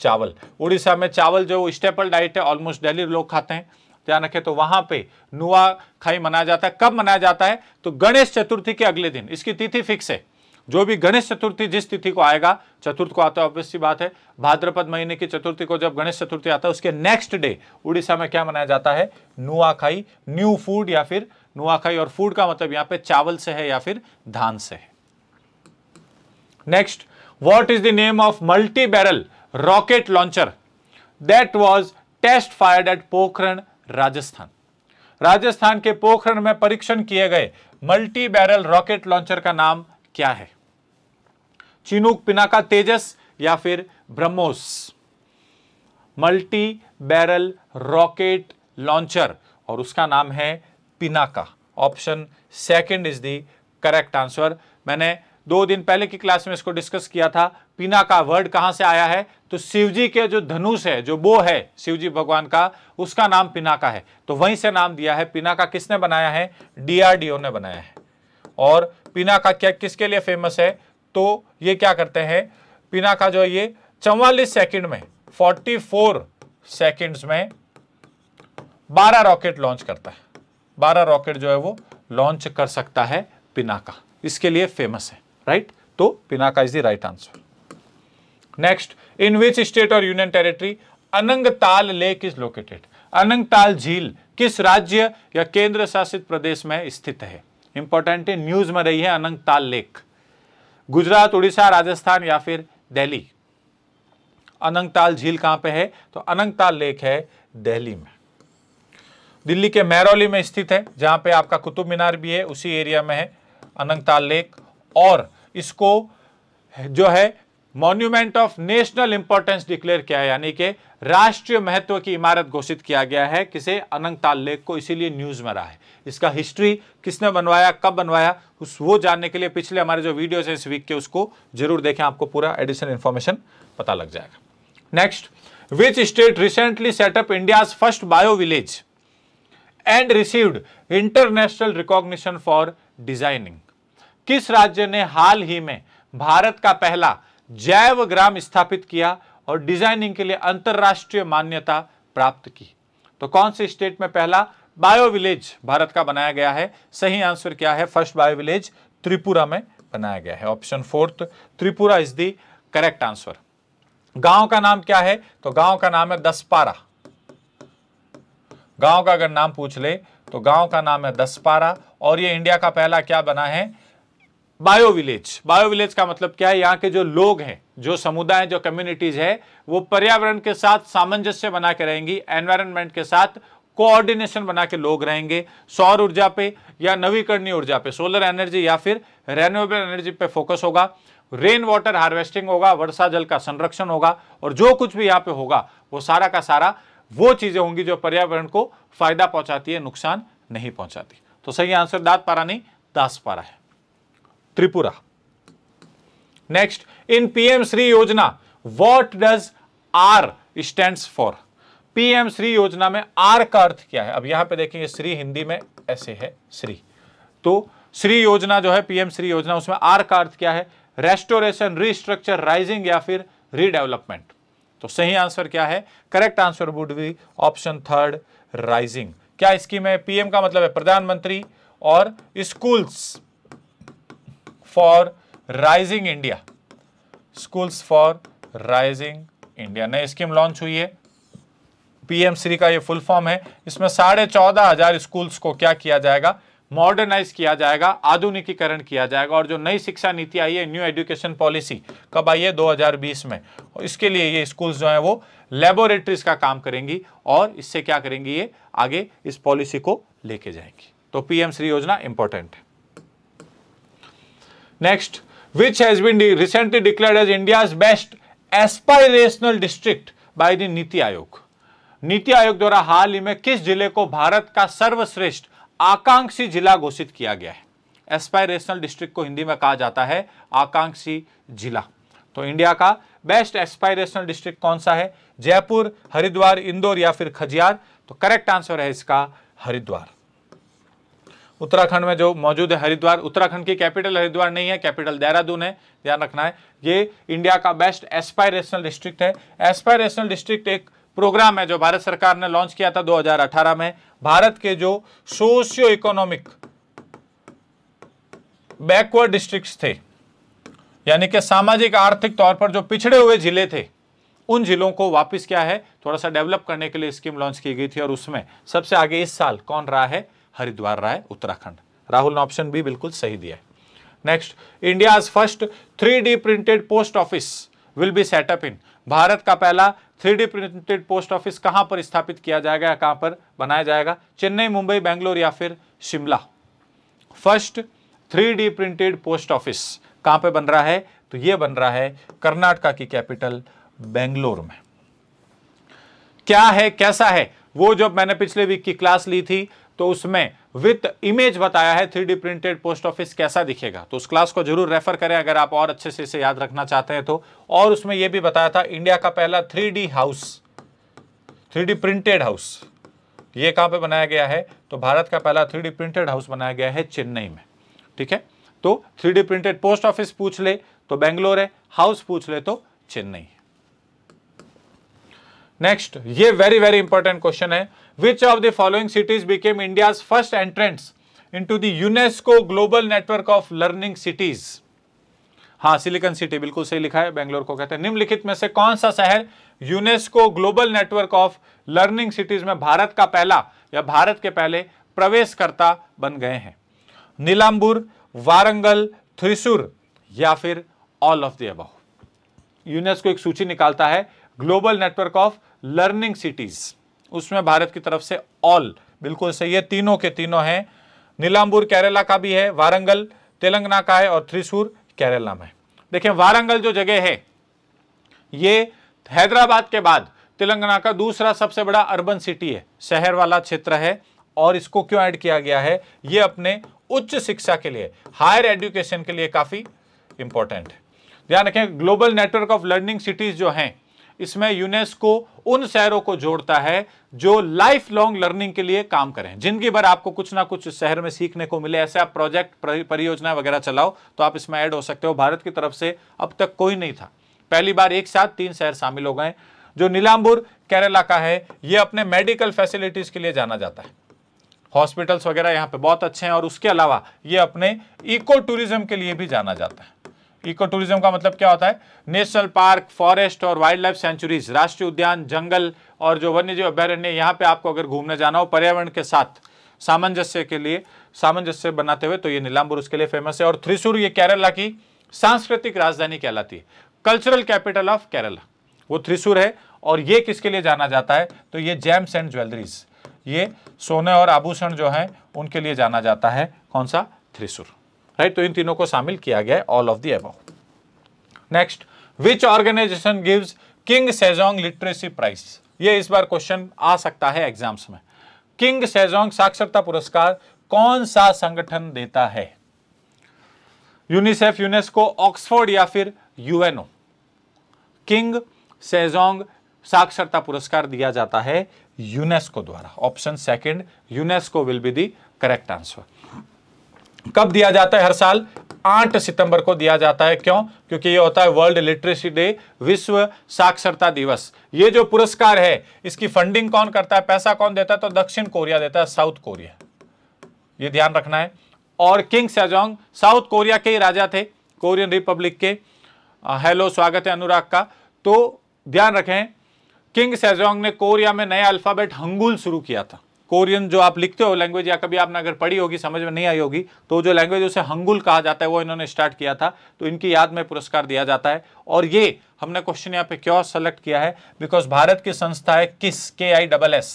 चावल उड़ीसा में चावल जो स्टेपल डाइट है ऑलमोस्ट डेली लोग खाते हैं ध्यान रखें तो वहां पे नुआ खाई मनाया जाता है कब मनाया जाता है तो गणेश चतुर्थी के अगले दिन इसकी तिथि फिक्स है जो भी गणेश चतुर्थी जिस तिथि को आएगा चतुर्थ को आता है ऑब्वियस बात है भाद्रपद महीने की चतुर्थी को जब गणेश चतुर्थी आता है उसके नेक्स्ट डे उड़ीसा में क्या मनाया जाता है नुआखाई न्यू फूड या फिर नुआखाई और फूड का मतलब यहां पे चावल से है या फिर धान से है next what is the name of multi barrel rocket launcher that was test fired at Pokhran Rajasthan Rajasthan के पोखरण में परीक्षण किए गए मल्टी बैरल रॉकेट लॉन्चर का नाम क्या है चिनूक पिनाका तेजस या फिर BrahMos multi barrel rocket launcher और उसका नाम है Pinaka option second is the correct answer मैंने दो दिन पहले की क्लास में इसको डिस्कस किया था पीना का वर्ड कहां से आया है तो शिवजी के जो धनुष है जो बो है शिवजी भगवान का उसका नाम पिनाका है तो वहीं से नाम दिया है पिनाका किसने बनाया है डीआरडीओ ने बनाया है और पिनाका क्या किसके लिए फेमस है तो ये क्या करते हैं पिनाका जो है ये चौवालीस सेकेंड में फोर्टी फोर सेकेंड्स में बारह रॉकेट लॉन्च करता है बारह रॉकेट जो है वो लॉन्च कर सकता है पिनाका इसके लिए फेमस है राइट तो Pinaka is the right answer next in which state और union territory Anangtal lake is located Anangtal झील किस राज्य या केंद्र शासित प्रदेश में स्थित है इंपॉर्टेंट है न्यूज में रही है अनंगताल लेक गुजरात उड़ीसा राजस्थान या फिर दिल्ली अनंगताल झील कहां पे है तो अनंगताल लेक है दिल्ली में दिल्ली के मैरौली में स्थित है जहां पे आपका कुतुब मीनार भी है उसी एरिया में है अनंगताल लेक और इसको जो है monument of national importance declare किया है यानी कि राष्ट्रीय महत्व की इमारत घोषित किया गया है किसे अनंगताल लेक को इसीलिए न्यूज में रहा है इसका हिस्ट्री किसने बनवाया कब बनवाया उस वो जानने के लिए पिछले हमारे जो वीडियोस हैं इस वीक के उसको जरूर देखें आपको पूरा एडिशनल इन्फॉर्मेशन पता लग जाएगा next which state recently set up India first bio village and received international recognition for designing किस राज्य ने हाल ही में भारत का पहला जैव ग्राम स्थापित किया और डिजाइनिंग के लिए अंतरराष्ट्रीय मान्यता प्राप्त की तो कौन से स्टेट में पहला बायो विलेज भारत का बनाया गया है सही आंसर क्या है फर्स्ट बायो विलेज त्रिपुरा में बनाया गया है option fourth Tripura is the correct answer गांव का नाम क्या है तो गांव का नाम है दसपारा गांव का अगर नाम पूछ ले तो गांव का नाम है दसपारा और ये इंडिया का पहला क्या बना है बायो विलेज बायो विलेज का मतलब क्या है यहाँ के जो लोग हैं जो समुदाय जो कम्युनिटीज है वो पर्यावरण के साथ सामंजस्य बना के रहेंगी एनवायरमेंट के साथ कोऑर्डिनेशन बना के लोग रहेंगे सौर ऊर्जा पे या नवीकरणीय ऊर्जा पे सोलर एनर्जी या फिर रेन्यूएबल एनर्जी पे फोकस होगा रेन वाटर हार्वेस्टिंग होगा वर्षा जल का संरक्षण होगा और जो कुछ भी यहाँ पे होगा वो सारा का सारा वो चीज़ें होंगी जो पर्यावरण को फायदा पहुंचाती है नुकसान नहीं पहुंचाती तो सही आंसर दात पारा नहीं दास पारा है Tripura next in PM Shri Yojana what does R stand for PM Shri Yojana में आर का अर्थ क्या है अब यहां पे देखेंगे श्री हिंदी में ऐसे है श्री तो श्री योजना जो है पीएम श्री योजना उसमें आर का अर्थ क्या है रेस्टोरेशन रिस्ट्रक्चर राइजिंग या फिर रीडेवलपमेंट तो सही आंसर क्या है correct answer would be option third rising क्या स्कीम है पीएम का मतलब है प्रधानमंत्री और schools for rising India schools for rising India नई स्कीम लॉन्च हुई है पीएम श्री का ये फुल फॉर्म है इसमें साढ़े चौदह हजार स्कूल्स को क्या किया जाएगा मॉडर्नाइज किया जाएगा आधुनिकीकरण किया जाएगा और जो नई शिक्षा नीति आई है न्यू एजुकेशन पॉलिसी कब आई है 2020 में और इसके लिए ये स्कूल्स जो हैं वो लेबोरेटरीज का काम करेंगी और इससे क्या करेंगी ये आगे इस पॉलिसी को लेके जाएंगी तो पीएम श्री योजना इंपॉर्टेंट है next which has been de recently declared as India's best aspirational district by the Niti नीति आयोग द्वारा हाल ही में किस जिले को भारत का सर्वश्रेष्ठ आकांक्षी जिला घोषित किया गया है एस्पायरेशनल डिस्ट्रिक्ट को हिंदी में कहा जाता है आकांक्षी जिला तो इंडिया का बेस्ट एस्पायरेशनल डिस्ट्रिक्ट कौन सा है जयपुर हरिद्वार इंदौर या फिर खजियार तो करेक्ट आंसर है इसका हरिद्वार उत्तराखंड में जो मौजूद है हरिद्वार उत्तराखंड की कैपिटल हरिद्वार नहीं है कैपिटल देहरादून है ध्यान रखना है ये इंडिया का बेस्ट एस्पायरेशनल डिस्ट्रिक्ट है एस्पायरेशनल डिस्ट्रिक्ट एक प्रोग्राम है जो भारत सरकार ने लॉन्च किया था 2018 में भारत के जो सोशियो इकोनॉमिक बैकवर्ड डिस्ट्रिक्ट्स थे यानी कि सामाजिक आर्थिक तौर पर जो पिछड़े हुए जिले थे उन जिलों को वापस क्या है थोड़ा सा डेवलप करने के लिए स्कीम लॉन्च की गई थी और उसमें सबसे आगे इस साल कौन रहा है हरिद्वार राय उत्तराखंड राहुल ने ऑप्शन बी बिल्कुल सही दिया है next India first three printed post office will be set up in Bharat का पहला थ्री प्रिंटेड पोस्ट ऑफिस कहां पर स्थापित किया जाएगा कहां पर बनाया जाएगा चेन्नई मुंबई बेंगलोर या फिर Shimla first three printed post office कहां पे बन रहा है तो ये बन रहा है कर्नाटका की कैपिटल बेंगलोर में क्या है कैसा है वो जब मैंने पिछले वीक की क्लास ली थी तो उसमें विथ इमेज बताया है थ्री प्रिंटेड पोस्ट ऑफिस कैसा दिखेगा तो उस क्लास को जरूर रेफर करें अगर आप और अच्छे से इसे याद रखना चाहते हैं तो और उसमें यह भी बताया था इंडिया का पहला three house three printed house ये कहां पे बनाया गया है तो भारत का पहला थ्री प्रिंटेड हाउस बनाया गया है चेन्नई में ठीक है तो थ्री प्रिंटेड पोस्ट ऑफिस पूछ ले तो बेंगलोर है हाउस पूछ ले तो चेन्नई नेक्स्ट ये वेरी वेरी इंपॉर्टेंट क्वेश्चन है which of the following cities became India's first entrance into the UNESCO Global Network of Learning Cities? हाँ सिलिकन सिटी बिल्कुल सही लिखा है बेंगलोर को कहते हैं निम्नलिखित में से कौन सा शहर UNESCO global network of learning cities में भारत का पहला या भारत के पहले प्रवेशकर्ता बन गए हैं नीलांबुर वारंगल थ्रिसुर या फिर ऑल ऑफ द यूनेस्को एक सूची निकालता है global network of learning cities उसमें भारत की तरफ से ऑल बिल्कुल सही है तीनों के तीनों हैं नीलांबूर केरला का भी है वारंगल तेलंगाना का है और त्रिशूर केरला में देखिए वारंगल जो जगह है ये हैदराबाद के बाद तेलंगाना का दूसरा सबसे बड़ा अर्बन सिटी है शहर वाला क्षेत्र है और इसको क्यों ऐड किया गया है ये अपने उच्च शिक्षा के लिए हायर एजुकेशन के लिए काफ़ी इंपॉर्टेंट है ध्यान रखें global network of learning cities जो हैं इसमें यूनेस्को उन शहरों को जोड़ता है जो लाइफ लॉन्ग लर्निंग के लिए काम करें जिंदगी भर आपको कुछ ना कुछ शहर में सीखने को मिले ऐसे आप प्रोजेक्ट परियोजना वगैरह चलाओ तो आप इसमें ऐड हो सकते हो भारत की तरफ से अब तक कोई नहीं था पहली बार एक साथ तीन शहर शामिल हो गए जो नीलाम्बुर केरला का है यह अपने मेडिकल फैसिलिटीज के लिए जाना जाता है हॉस्पिटल्स वगैरह यहाँ पे बहुत अच्छे हैं और उसके अलावा ये अपने इको टूरिज्म के लिए भी जाना जाता है इको टूरिज्म का मतलब क्या होता है नेशनल पार्क फॉरेस्ट और वाइल्ड लाइफ सेंचुरीज राष्ट्रीय उद्यान जंगल और जो वन्य जीव अभ्यारण्य यहाँ पे आपको अगर घूमने जाना हो पर्यावरण के साथ सामंजस्य के लिए सामंजस्य बनाते हुए तो ये नीलाम्बूर उसके लिए फेमस है और थ्रिसूर ये केरला की सांस्कृतिक राजधानी कहलाती है कल्चरल कैपिटल ऑफ केरला वो थ्रिसूर है और ये किसके लिए जाना जाता है तो ये जेम्स एंड ज्वेलरीज ये सोने और आभूषण जो हैं उनके लिए जाना जाता है कौन सा थ्रिसूर राइट तो इन तीनों को शामिल किया गया all of the above next which organisation gives King Sejong literacy prize ये इस बार क्वेश्चन आ सकता है एग्जाम्स में किंग सेजोंग साक्षरता पुरस्कार कौन सा संगठन देता है यूनिसेफ यूनेस्को ऑक्सफोर्ड या फिर यूएनओ किंग सेजोंग साक्षरता पुरस्कार दिया जाता है यूनेस्को द्वारा option second UNESCO will be the correct answer कब दिया जाता है हर साल आठ सितंबर को दिया जाता है क्यों क्योंकि ये होता है वर्ल्ड लिटरेसी डे विश्व साक्षरता दिवस ये जो पुरस्कार है इसकी फंडिंग कौन करता है पैसा कौन देता है तो दक्षिण कोरिया देता है साउथ कोरिया ये ध्यान रखना है और किंग सेजोंग साउथ कोरिया के ही राजा थे कोरियन रिपब्लिक के हेलो स्वागत है अनुराग का तो ध्यान रखें किंग सेजोंग ने कोरिया में नया अल्फाबेट हंगुल शुरू किया था कोरियन जो आप लिखते हो लैंग्वेज या कभी आपने अगर पढ़ी होगी समझ में नहीं आई होगी तो जो लैंग्वेज उसे हंगुल कहा जाता है वो इन्होंने स्टार्ट किया था तो इनकी याद में पुरस्कार दिया जाता है और ये हमने क्वेश्चन यहाँ पे क्यों सेलेक्ट किया है बिकॉज भारत की संस्था है किस के I double S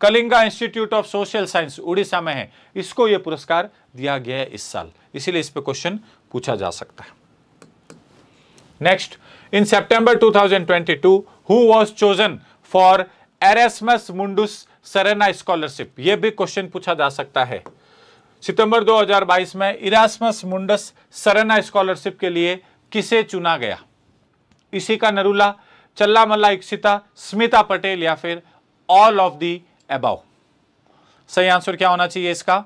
Kalinga Institute of Social Science Orissa में है इसको ये पुरस्कार दिया गया है इस साल इसीलिए इस पर क्वेश्चन पूछा जा सकता है next in twenty 2022 who was chosen for Erasmus Mundus SARENA scholarship ये भी क्वेश्चन पूछा जा सकता है सितंबर 2022 में इरासमस मुंडस सरेना स्कॉलरशिप के लिए किसे चुना गया इसी का नरूला चल्ला मल्ला इक्सिता स्मिता पटेल या फिर ऑल ऑफ दी एबाव सही आंसर क्या होना चाहिए इसका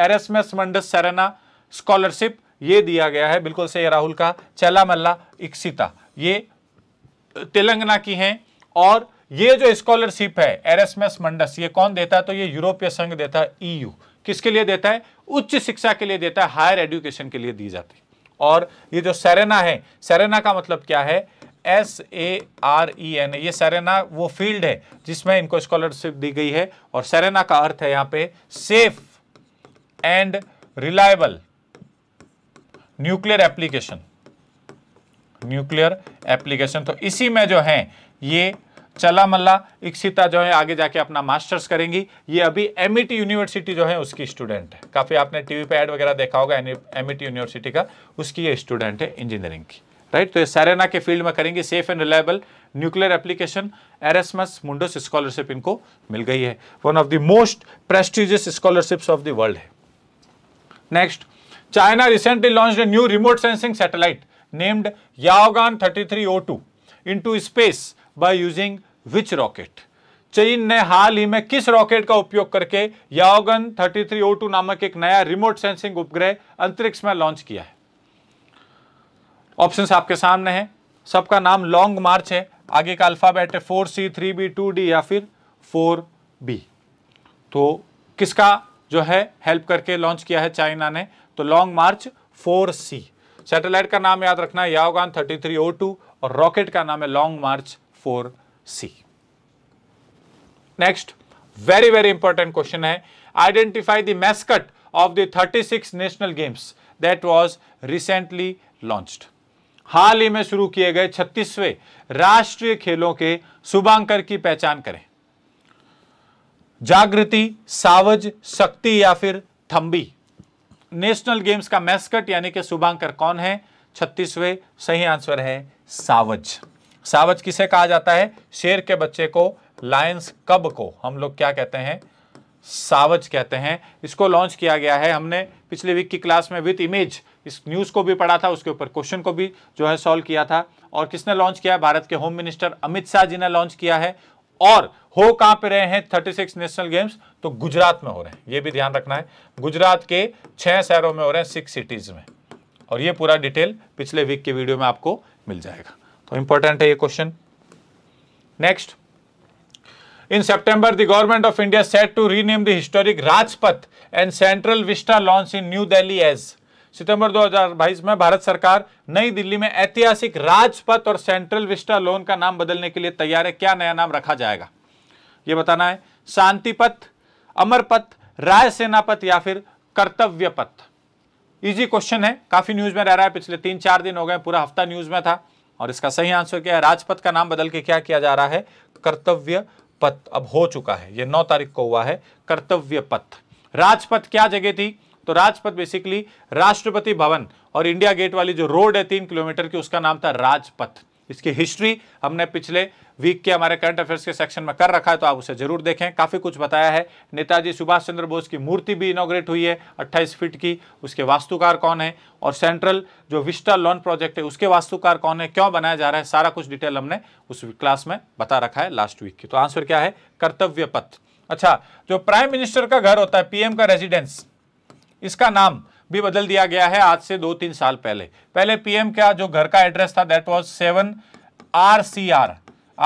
एरसमस मुंडस सरेना स्कॉलरशिप ये दिया गया है बिल्कुल सही राहुल का चल्ला मल्ला इक्सिता ये तेलंगाना की हैं और ये जो स्कॉलरशिप है एरसमस मंडस ये कौन देता है तो ये यूरोपीय संघ देता है ईयू किसके लिए देता है उच्च शिक्षा के लिए देता है हायर एजुकेशन के लिए दी जाती है और ये जो सेरेना है सेरेना का मतलब क्या है S A R E N ये सेरेना वो फील्ड है जिसमें इनको स्कॉलरशिप दी गई है और सेरेना का अर्थ है यहां पे safe and reliable nuclear application nuclear application तो इसी में जो है ये चला मल्ला इक्सिता जो है आगे जाके अपना मास्टर्स करेंगी ये अभी एम यूनिवर्सिटी e जो है उसकी स्टूडेंट है काफ़ी आपने टीवी पे ऐड वगैरह देखा होगा एम यूनिवर्सिटी e e का उसकी ये स्टूडेंट है इंजीनियरिंग की राइट तो ये सरेना के फील्ड में करेंगे safe and reliable nuclear application Erasmus Mundus scholarship इनको मिल गई है one of the most prestigious scholarships of the world है next China recently launch new remote sensing satellite named Yaogan into space by using which rocket चीन ने हाल ही में किस रॉकेट का उपयोग करके याओगन 33O2 नामक एक नया रिमोट सेंसिंग उपग्रह अंतरिक्ष में लॉन्च किया है ऑप्शंस आपके सामने हैं सबका नाम लॉन्ग मार्च है आगे का अल्फाबेट है four C three B two D या फिर फोर बी तो किसका जो है हेल्प करके लॉन्च किया है चाइना ने तो Long March four C satellite का नाम याद रखना है याओगान टू oh और रॉकेट का नाम है Long March four C next very very important question है identify the mascot of the six national games that was recently launched हाल ही में शुरू किए गए छत्तीसवें राष्ट्रीय खेलों के शुभांकर की पहचान करें जागृति सावज शक्ति या फिर थम्बी नेशनल गेम्स का मैस्कट यानी कि शुभांकर कौन है छत्तीसवें सही आंसर है सावज सावच किसे कहा जाता है शेर के बच्चे को लायंस कब को हम लोग क्या कहते हैं सावच कहते हैं इसको लॉन्च किया गया है हमने पिछले वीक की क्लास में विथ इमेज इस न्यूज़ को भी पढ़ा था उसके ऊपर क्वेश्चन को भी जो है सॉल्व किया था और किसने लॉन्च किया है भारत के होम मिनिस्टर अमित शाह जी ने लॉन्च किया है और हो कहां पे रहे हैं 36 नेशनल गेम्स तो गुजरात में हो रहे हैं ये भी ध्यान रखना है गुजरात के छह शहरों में हो रहे हैं सिक्स सिटीज में और ये पूरा डिटेल पिछले वीक के वीडियो में आपको मिल जाएगा तो इंपॉर्टेंट है ये question next in September the government of India set to rename the historic Rajpath and Central Vista launch in New Delhi as सितंबर 2022 में भारत सरकार नई दिल्ली में ऐतिहासिक राजपथ और सेंट्रल विस्टा लोन का नाम बदलने के लिए तैयार है क्या नया नाम रखा जाएगा यह बताना है शांति पथ अमर पथ राय सेनापथ या फिर कर्तव्य पथ इजी क्वेश्चन है काफी न्यूज में रह रहा है पिछले तीन चार दिन हो गए पूरा हफ्ता न्यूज में था और इसका सही आंसर क्या है राजपथ का नाम बदल के क्या किया जा रहा है कर्तव्य पथ अब हो चुका है ये नौ तारीख को हुआ है कर्तव्य पथ राजपथ क्या जगह थी तो राजपथ बेसिकली राष्ट्रपति भवन और इंडिया गेट वाली जो रोड है तीन किलोमीटर की उसका नाम था राजपथ इसकी हिस्ट्री हमने पिछले वीक के हमारे करंट अफेयर्स के सेक्शन में कर रखा है तो आप उसे जरूर देखें काफ़ी कुछ बताया है नेताजी सुभाष चंद्र बोस की मूर्ति भी इनोग्रेट हुई है 28 फीट की उसके वास्तुकार कौन है और सेंट्रल जो विस्टा लॉन प्रोजेक्ट है उसके वास्तुकार कौन है क्यों बनाया जा रहा है सारा कुछ डिटेल हमने उस क्लास में बता रखा है लास्ट वीक की तो आंसर क्या है कर्तव्य पथ अच्छा जो प्राइम मिनिस्टर का घर होता है पीएम का रेजिडेंस इसका नाम भी बदल दिया गया है आज से दो तीन साल पहले पहले पीएम का जो घर का एड्रेस था that was seven RCR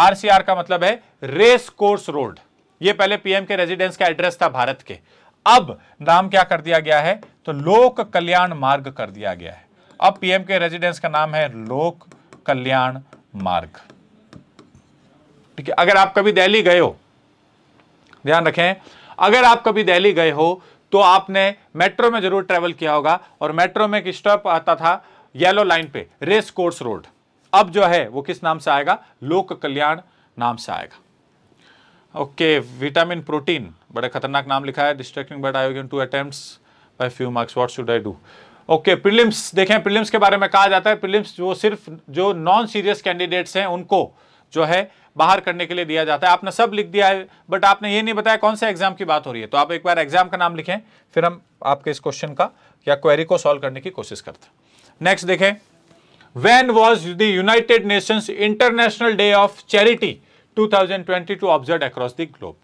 RCR का मतलब है रेस कोर्स रोड ये पहले पीएम के रेजिडेंस का एड्रेस था भारत के अब नाम क्या कर दिया गया है तो लोक कल्याण मार्ग कर दिया गया है अब पीएम के रेजिडेंस का नाम है लोक कल्याण मार्ग ठीक है अगर आप कभी दिल्ली गए हो ध्यान रखें अगर आप कभी दिल्ली गए हो तो आपने मेट्रो में जरूर ट्रेवल किया होगा और मेट्रो में एक स्टॉप आता था येलो लाइन पे रेस कोर्स रोड अब जो है वो किस नाम से आएगा लोक कल्याण नाम से आएगा ओके विटामिन प्रोटीन बड़े खतरनाक नाम लिखा है distracting but I to attempt by few marks what should I do okay prelims देखें प्रीलिम्स के बारे में कहा जाता है प्रीलिम्स जो सिर्फ जो नॉन सीरियस कैंडिडेट्स हैं उनको जो है बाहर करने के लिए दिया जाता है आपने सब लिख दिया है बट आपने ये नहीं बताया कौन से एग्जाम की बात हो रही है तो आप एक बार एग्जाम का नाम लिखें फिर हम आपके इस क्वेश्चन का या क्वेरी को सॉल्व करने की कोशिश करते हैं नेक्स्ट देखें when was the united nations international day of charity to observed across the globe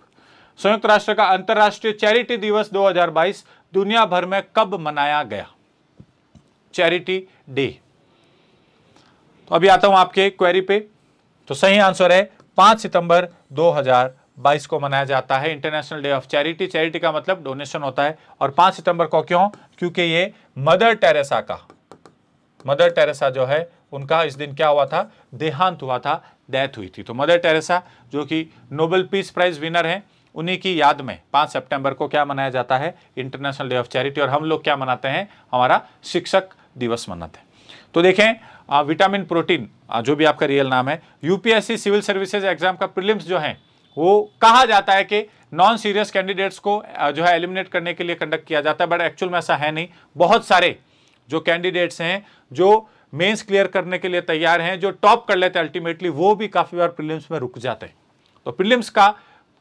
संयुक्त राष्ट्र का अंतर्राष्ट्रीय चैरिटी दिवस 2022 दुनिया भर में कब मनाया गया चैरिटी डे तो अभी आता हूं आपके क्वेरी पे तो सही आंसर है पांच सितंबर 2022 को मनाया जाता है international day of charity charity का मतलब डोनेशन होता है और पांच सितंबर को क्यों क्योंकि ये मदर टेरेसा का मदर टेरेसा जो है उनका इस दिन क्या हुआ था देहांत हुआ था डेथ हुई थी तो मदर टेरेसा जो कि नोबेल पीस प्राइज विनर हैं उन्हीं की याद में पांच सितंबर को क्या मनाया जाता है इंटरनेशनल डे ऑफ चैरिटी और हम लोग क्या मनाते हैं हमारा शिक्षक दिवस मनाते हैं तो देखें विटामिन प्रोटीन जो भी आपका रियल नाम है यूपीएससी सिविल सर्विसेज एग्जाम का प्रीलिम्स जो है वो कहा जाता है कि नॉन सीरियस कैंडिडेट्स को जो है एलिमिनेट करने के लिए कंडक्ट किया जाता है बट एक्चुअल में ऐसा है नहीं बहुत सारे जो कैंडिडेट्स हैं जो मेंस क्लियर करने के लिए तैयार हैं जो टॉप कर लेते हैं अल्टीमेटली वो भी काफ़ी बार प्रीलिम्स में रुक जाते हैं तो प्रीलिम्स का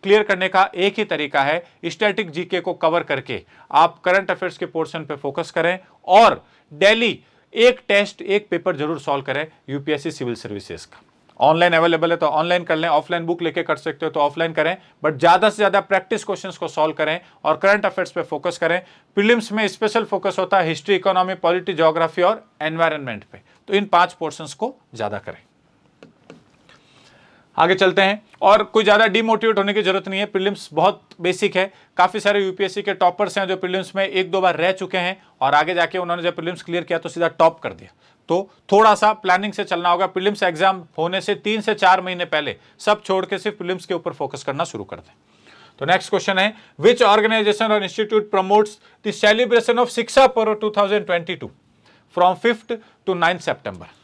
क्लियर करने का एक ही तरीका है स्टैटिक जीके को कवर करके आप करंट अफेयर्स के पोर्शन पे फोकस करें और डेली एक टेस्ट एक पेपर जरूर सॉल्व करें यूपीएससी सिविल सर्विसेज का ऑनलाइन अवेलेबल है तो ऑनलाइन कर लें ऑफलाइन बुक लेके कर सकते हो तो ऑफलाइन करें बट ज़्यादा से ज़्यादा प्रैक्टिस क्वेश्चंस को सॉल्व करें और करंट अफेयर्स पे फोकस करें प्रीलिम्स में स्पेशल फोकस होता है हिस्ट्री इकोनॉमी पॉलिटी जोग्राफी और एनवायरनमेंट पे तो इन पांच पोर्शंस को ज़्यादा करें आगे चलते हैं और कोई ज़्यादा डिमोटिवेट होने की जरूरत नहीं है प्रीलिम्स बहुत बेसिक है काफ़ी सारे यूपीएससी के टॉपर्स हैं जो प्रीलिम्स में एक दो बार रह चुके हैं और आगे जाके उन्होंने जब प्रीलिम्स क्लियर किया तो सीधा टॉप कर दिया तो थोड़ा सा प्लानिंग से चलना होगा प्रीलिम्स एग्जाम होने से तीन से चार महीने पहले सब छोड़ के सिर्फ प्रीलिम्स के ऊपर फोकस करना शुरू कर दें तो नेक्स्ट क्वेश्चन है विच ऑर्गेनाइजेशन और institute promotes the celebration of Shiksha Parv to from fifth to ninth सितंबर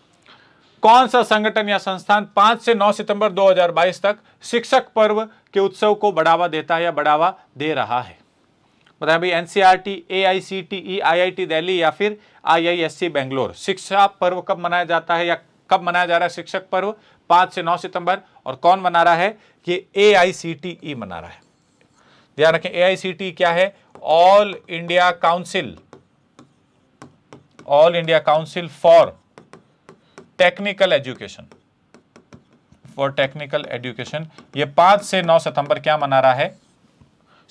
कौन सा संगठन या संस्थान 5 से 9 सितंबर 2022 तक शिक्षक पर्व के उत्सव को बढ़ावा देता है या बढ़ावा दे रहा है बताया भाई एनसीईआरटी, एआईसीटीई, आईआईटी दिल्ली या फिर आईआईएससी बेंगलोर शिक्षा पर्व कब मनाया जाता है या कब मनाया जा रहा है शिक्षक पर्व 5 से 9 सितंबर और कौन मना रहा है ये एआईसीटीई e मना रहा है ध्यान रखें एआईसीटीई e क्या है All India Council All India Council for Technical Education for Technical Education ये पांच से नौ सितंबर क्या मना रहा है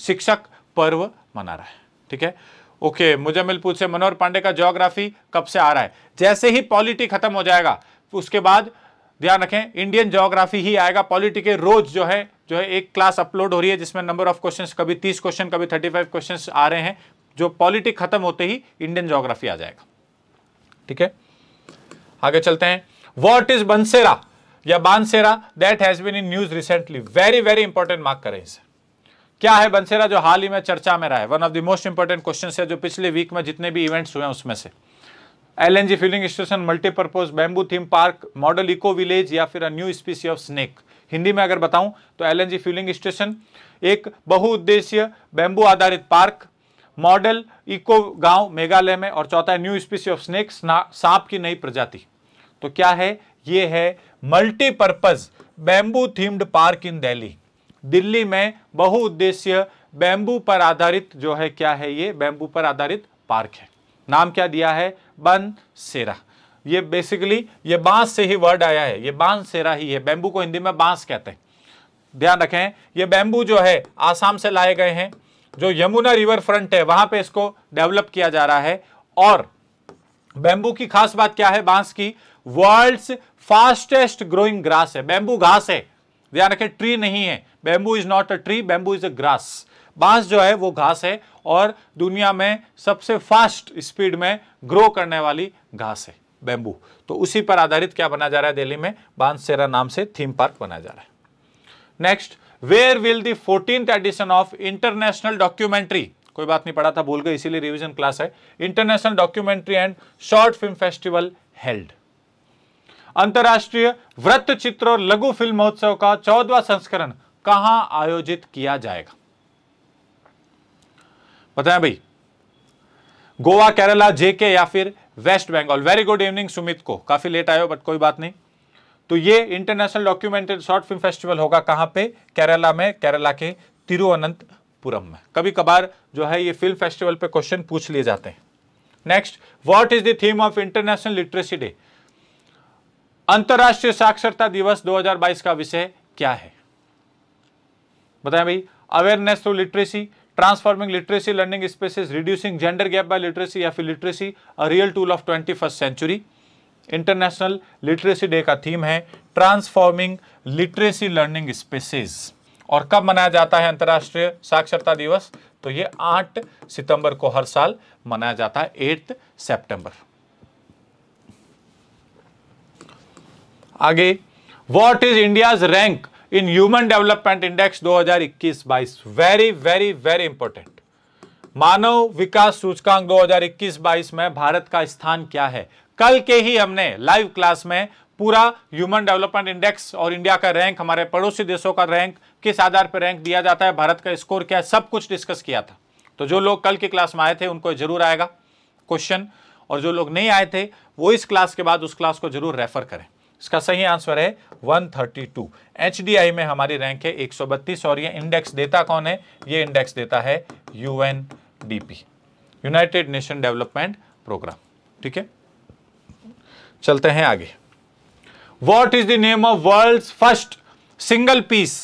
शिक्षक पर्व मना रहा है ठीक है ओके मिल पूछे मनोहर पांडे का ज्योग्राफी कब से आ रहा है जैसे ही पॉलिटी खत्म हो जाएगा उसके बाद ध्यान रखें इंडियन ज्योग्राफी ही आएगा पॉलिटी के रोज जो है जो है एक क्लास अपलोड हो रही है जिसमें नंबर ऑफ क्वेश्चंस कभी तीस क्वेश्चन कभी थर्टी फाइव क्वेश्चन आ रहे हैं जो पॉलिटी खत्म होते ही इंडियन ज्योग्राफी आ जाएगा ठीक है आगे चलते हैं वॉट इज बंसेरा या Bansera that has been in news recently very very important mark करें इसे क्या है बंसेरा जो हाल ही में चर्चा में रहा है one of the most important question है जो पिछले वीक में जितने भी इवेंट्स हुए हैं उसमें से LNG filling station multipurpose bamboo theme park model eco village या फिर a new species of snake Hindi में अगर बताऊं तो एलएनजी फ्यूलिंग स्टेशन एक बहुउद्देशीय बैम्बू आधारित पार्क मॉडल इको गांव मेघालय में और चौथा है न्यू स्पीसी ऑफ स्नेक सांप की नई प्रजाति तो क्या है ये है multipurpose bamboo themed park in Delhi Delhi में बहुउद्देश्य बैम्बू पर आधारित जो है क्या है ये बैम्बू पर आधारित पार्क है नाम क्या दिया है बन सेरा ये बेसिकली ये बांस से ही वर्ड आया है ये बांस सेरा ही है बैम्बू को हिंदी में बांस कहते हैं ध्यान रखें ये बैम्बू जो है आसाम से लाए गए हैं जो यमुना रिवर फ्रंट है वहां पे इसको डेवलप किया जा रहा है और बेंबू की खास बात क्या है बांस की वर्ल्ड फास्टेस्ट ग्रोइंग ग्रास है बेंबू घास है ध्यान रखें ट्री नहीं है bamboo is not a tree bamboo is a grass बांस जो है वो घास है और दुनिया में सबसे फास्ट स्पीड में ग्रो करने वाली घास है बेंबू तो उसी पर आधारित क्या बना जा रहा है दिल्ली में बांससेरा नाम से थीम पार्क बनाया जा रहा है next where will the fourteenth edition of international documentary कोई बात नहीं पढ़ा था भूल गए इसीलिए रिविजन क्लास है international documentary and short film festival held अंतर्राष्ट्रीय वृत्त चित्र और लघु फिल्म महोत्सव का चौदवा संस्करण कहां आयोजित किया जाएगा बताया भाई गोवा केरला जेके या फिर West Bengal very good evening Sumit को काफी लेट आयो बट कोई बात नहीं तो ये international documented short film festival होगा कहाँ पे केरला में केरला के तिरुअनंतपुरम में कभी कभार जो है ये फिल्म फेस्टिवल पे क्वेश्चन पूछ लिए जाते हैं next what is the theme of international literacy day अंतर्राष्ट्रीय साक्षरता दिवस 2022 का विषय क्या है बताए भाई awareness through literacy transforming literacy learning spaces reducing gender gap by literacy या फिर literacy a real tool of twenty century international literacy day का थीम है ट्रांसफॉर्मिंग लिटरेसी लर्निंग स्पेसेस और कब मनाया जाता है अंतर्राष्ट्रीय साक्षरता दिवस तो ये 8 सितंबर को हर साल मनाया जाता है एट्थ सितंबर। आगे what is India's rank in human development index 2021-22 very very very important मानव विकास सूचकांक 2021-22 में भारत का स्थान क्या है कल के ही हमने लाइव क्लास में पूरा ह्यूमन डेवलपमेंट इंडेक्स और इंडिया का रैंक हमारे पड़ोसी देशों का रैंक किस आधार पर रैंक दिया जाता है भारत का स्कोर क्या है सब कुछ डिस्कस किया था तो जो लोग कल की क्लास में आए थे उनको जरूर आएगा क्वेश्चन और जो लोग नहीं आए थे वो इस क्लास के बाद उस क्लास को जरूर रेफर करें इसका सही आंसर है 132 थर्टी में हमारी रैंक है 132 और ये इंडेक्स देता कौन है ये इंडेक्स देता है UN DP United Nation development programme ठीक है चलते हैं आगे what is the name of world first single piece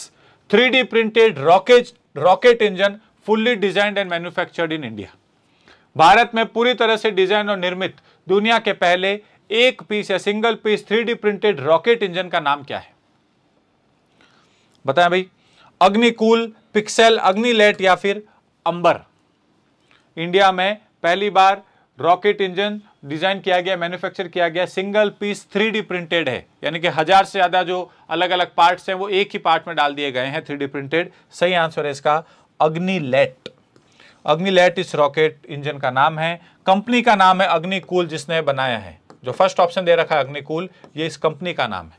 three D printed rocket rocket engine fully designed and manufactured in India Bharat में पूरी तरह से डिजाइन और निर्मित दुनिया के पहले एक पीस या single piece three D printed rocket engine का नाम क्या है बताएं भाई अग्निकूल पिक्सेल अग्निलेट या फिर अंबर इंडिया में पहली बार रॉकेट इंजन डिज़ाइन किया गया मैन्युफैक्चर किया गया सिंगल पीस थ्री प्रिंटेड है यानी कि हज़ार से ज़्यादा जो अलग अलग पार्ट्स हैं वो एक ही पार्ट में डाल दिए गए हैं थ्री प्रिंटेड सही आंसर है इसका अग्निलेट अग्निलेट इस रॉकेट इंजन का नाम है कंपनी का नाम है अग्निकूल जिसने बनाया है जो फर्स्ट ऑप्शन दे रखा है अग्निकूल ये इस कंपनी का नाम है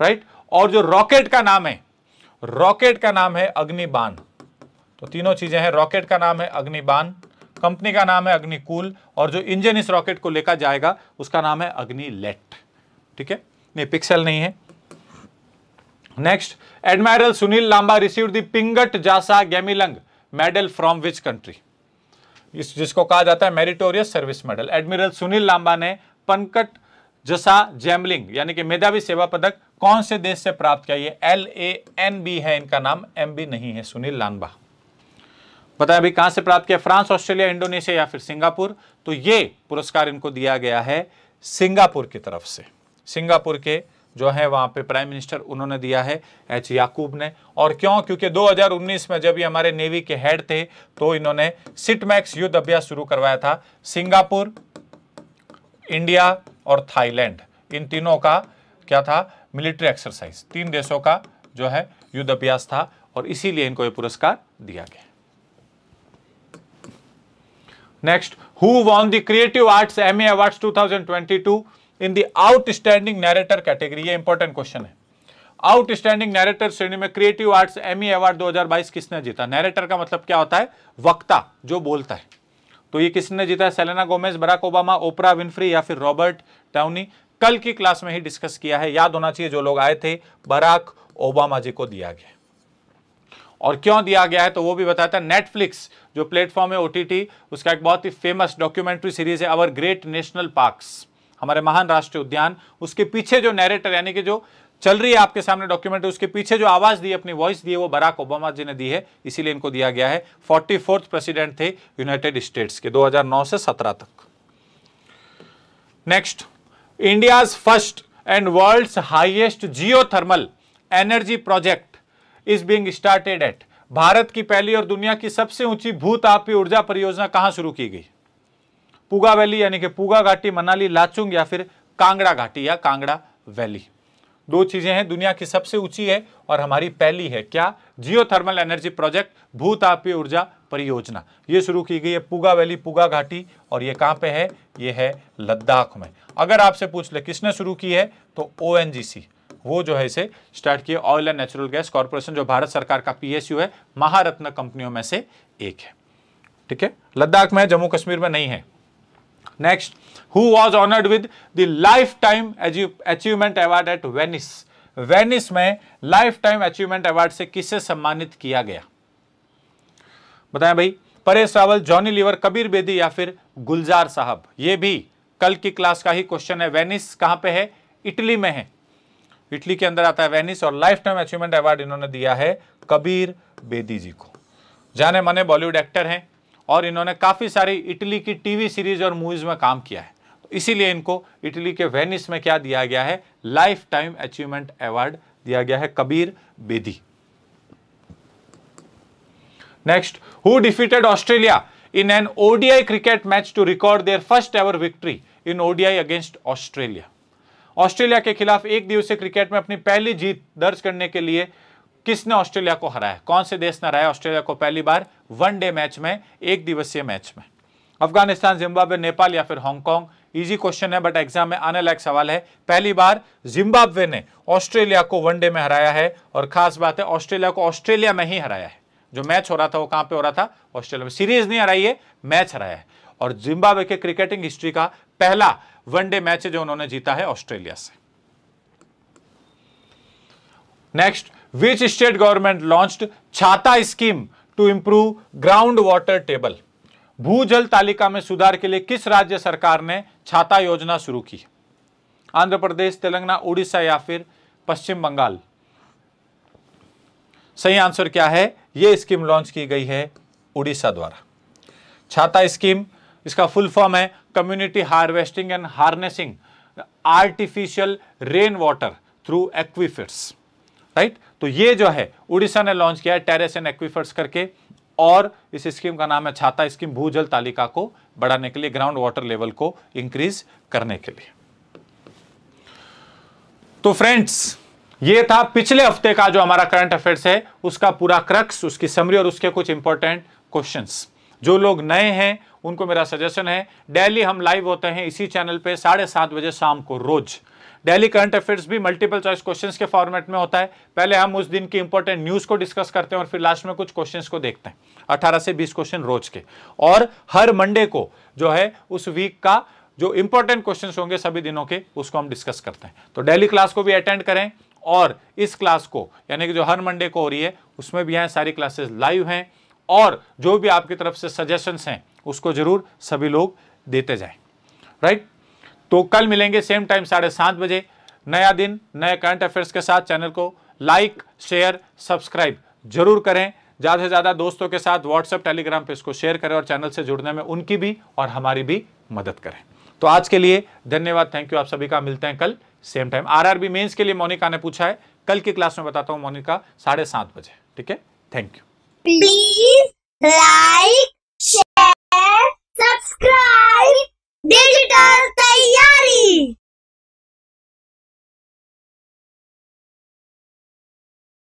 राइट और जो रॉकेट का नाम है रॉकेट का नाम है अग्निबान तो तीनों चीज़ें हैं रॉकेट का नाम है अग्निबान कंपनी का नाम है अग्निकूल और जो इंजन इस रॉकेट को लेकर जाएगा उसका नाम है अग्नि लेट ठीक है नहीं पिक्सल नहीं है next admiral Sunil Lamba receive the Pingat Jasa Gemilang medal from which country is जिसको कहा जाता है meritorious service medal admiral Sunil Lamba ने पंकट जसा जैमलिंग यानी कि मेधावी सेवा पदक कौन से देश से प्राप्त किया ये एल ए एन बी है इनका नाम एम बी नहीं है सुनील लांबा बताया अभी कहाँ से प्राप्त किया फ्रांस ऑस्ट्रेलिया इंडोनेशिया या फिर सिंगापुर तो ये पुरस्कार इनको दिया गया है सिंगापुर की तरफ से सिंगापुर के जो है वहां पे प्राइम मिनिस्टर उन्होंने दिया है एच याकूब ने और क्यों क्योंकि 2019 में जब ये हमारे नेवी के हेड थे तो इन्होंने सिटमैक्स युद्ध अभ्यास शुरू करवाया था सिंगापुर इंडिया और थाईलैंड इन तीनों का क्या था मिलिट्री एक्सरसाइज तीन देशों का जो है युद्ध अभ्यास था और इसीलिए इनको ये पुरस्कार दिया गया next Next, who won the Creative Arts MA Awards two in the Outstanding Narrator category? ये इंपॉर्टेंट क्वेश्चन है. आउटस्टैंडिंग नैरेटर श्रेणी में क्रिएटिव आर्ट्स ई अवार्ड 2022 किसने जीता नैरेटर का मतलब क्या होता है वक्ता जो बोलता है तो ये किसने जीता है Selena Gomez Barack Obama Oprah Winfrey या फिर रॉबर्ट टाउनी कल की क्लास में ही डिस्कस किया है याद होना चाहिए जो लोग आए थे बराक ओबामा जी को दिया गया और क्यों दिया गया है तो वो भी बताता है नेटफ्लिक्स जो प्लेटफॉर्म है ओटीटी उसका एक बहुत ही फेमस डॉक्यूमेंट्री सीरीज है अवर ग्रेट नेशनल पार्क्स हमारे महान राष्ट्रीय उद्यान उसके पीछे जो नैरेटर यानी कि जो चल रही है आपके सामने डॉक्यूमेंट्री उसके पीछे जो आवाज दी अपनी वॉइस दी है वो बराक ओबामा जी ने दी है इसीलिए इनको दिया गया है फोर्टी प्रेसिडेंट थे यूनाइटेड स्टेट्स के दो से सत्रह तक next India's first and world highest geothermal energy project is being started at Bharat की पहली और दुनिया की सबसे ऊंची भूतापी ऊर्जा परियोजना कहां शुरू की गई पुगा वैली यानी कि पुगा घाटी मनाली लाचुंग या फिर कांगड़ा घाटी या कांगड़ा वैली दो चीजें हैं दुनिया की सबसे ऊंची है और हमारी पहली है क्या थर्मल एनर्जी प्रोजेक्ट भूतापी ऊर्जा परियोजना ये शुरू की गई है पुगा वैली पुगा घाटी और ये कहां पे है ये है लद्दाख में अगर आपसे पूछ ले किसने शुरू की है तो ओ वो जो है इसे स्टार्ट किए oil and natural gas corporation जो भारत सरकार का पीएसयू है महारत्न कंपनियों में से एक है ठीक है लद्दाख में जम्मू कश्मीर में नहीं है next who was honoured with the lifetime achievement award at Venice Venice में लाइफ टाइम अचीवमेंट अवार्ड से किसे सम्मानित किया गया बताएं भाई परेश रावल जॉनी लीवर कबीर बेदी या फिर गुलजार साहब ये भी कल की क्लास का ही क्वेश्चन है वेनिस कहां पे है इटली में है इटली के अंदर आता है वेनिस और लाइफ टाइम अचीवमेंट अवार्ड इन्होंने दिया है कबीर बेदी जी को जाने माने बॉलीवुड एक्टर हैं और इन्होंने काफ़ी सारी इटली की टीवी सीरीज और मूवीज़ में काम किया है तो इसीलिए इनको इटली के वेनिस में क्या दिया गया है लाइफ टाइम अचीवमेंट अवार्ड दिया गया है Kabir Bedi next who defeated Australia in an ODI cricket match to record their first ever victory in ODI against Australia Australia के खिलाफ एक दिवसीय क्रिकेट में अपनी पहली जीत दर्ज करने के लिए किसने ऑस्ट्रेलिया को हराया कौन से देश ने हराया ऑस्ट्रेलिया को पहली बार वन डे मैच में एक दिवसीय मैच में अफगानिस्तान जिम्बाब्वे नेपाल या फिर हांगकांग इजी क्वेश्चन है बट एग्जाम में आने लायक सवाल है पहली बार जिम्बाब्वे ने ऑस्ट्रेलिया को वनडे में हराया है और खास बात है ऑस्ट्रेलिया को ऑस्ट्रेलिया में ही हराया है जो मैच हो रहा था वो कहां पे हो रहा था ऑस्ट्रेलिया में सीरीज नहीं हराई है मैच हराया है और जिम्बाब्वे के क्रिकेटिंग हिस्ट्री का पहला वनडे मैच है जो उन्होंने जीता है ऑस्ट्रेलिया से next which state government launched Chhata scheme to improve ground water table भूजल तालिका में सुधार के लिए किस राज्य सरकार ने छाता योजना शुरू की आंध्र प्रदेश तेलंगाना उड़ीसा या फिर पश्चिम बंगाल सही आंसर क्या है यह स्कीम लॉन्च की गई है उड़ीसा द्वारा छाता स्कीम इसका फुल फॉर्म है community harvesting and harnessing artificial rain water through aquifers right तो ये जो है उड़ीसा ने लॉन्च किया है टेरेस एंड एक्वीफर्स करके और इस स्कीम का नाम है छाता स्कीम भूजल तालिका को बढ़ाने के लिए ग्राउंड वाटर लेवल को इंक्रीज करने के लिए तो फ्रेंड्स ये था पिछले हफ्ते का जो हमारा करंट अफेयर्स है उसका पूरा क्रक्स उसकी समरी और उसके कुछ इंपॉर्टेंट क्वेश्चंस जो लोग नए हैं उनको मेरा सजेशन है डेली हम लाइव होते हैं इसी चैनल पे साढ़े सात बजे शाम को रोज़ डेली करंट अफेयर्स भी मल्टीपल चॉइस क्वेश्चंस के फॉर्मेट में होता है पहले हम उस दिन की इंपॉर्टेंट न्यूज़ को डिस्कस करते हैं और फिर लास्ट में कुछ क्वेश्चंस को देखते हैं अठारह से बीस क्वेश्चन रोज के और हर मंडे को जो है उस वीक का जो इंपॉर्टेंट क्वेश्चन होंगे सभी दिनों के उसको हम डिस्कस करते हैं तो डेली क्लास को भी अटेंड करें और इस क्लास को यानी कि जो हर मंडे को हो रही है उसमें भी यहाँ सारी क्लासेस लाइव हैं और जो भी आपकी तरफ से सजेशंस हैं उसको जरूर सभी लोग देते जाएं राइट तो कल मिलेंगे सेम टाइम साढ़े सात बजे नया दिन नए करंट अफेयर्स के साथ चैनल को लाइक शेयर सब्सक्राइब जरूर करें ज़्यादा से ज़्यादा दोस्तों के साथ व्हाट्सएप टेलीग्राम पर इसको शेयर करें और चैनल से जुड़ने में उनकी भी और हमारी भी मदद करें तो आज के लिए धन्यवाद थैंक यू आप सभी का मिलते हैं कल सेम टाइम आरआरबी मेंस के लिए मोनिका ने पूछा है कल की क्लास में बताता हूं मोनिका साढ़े सात बजे ठीक है thank you please like share subscribe digital तैयारी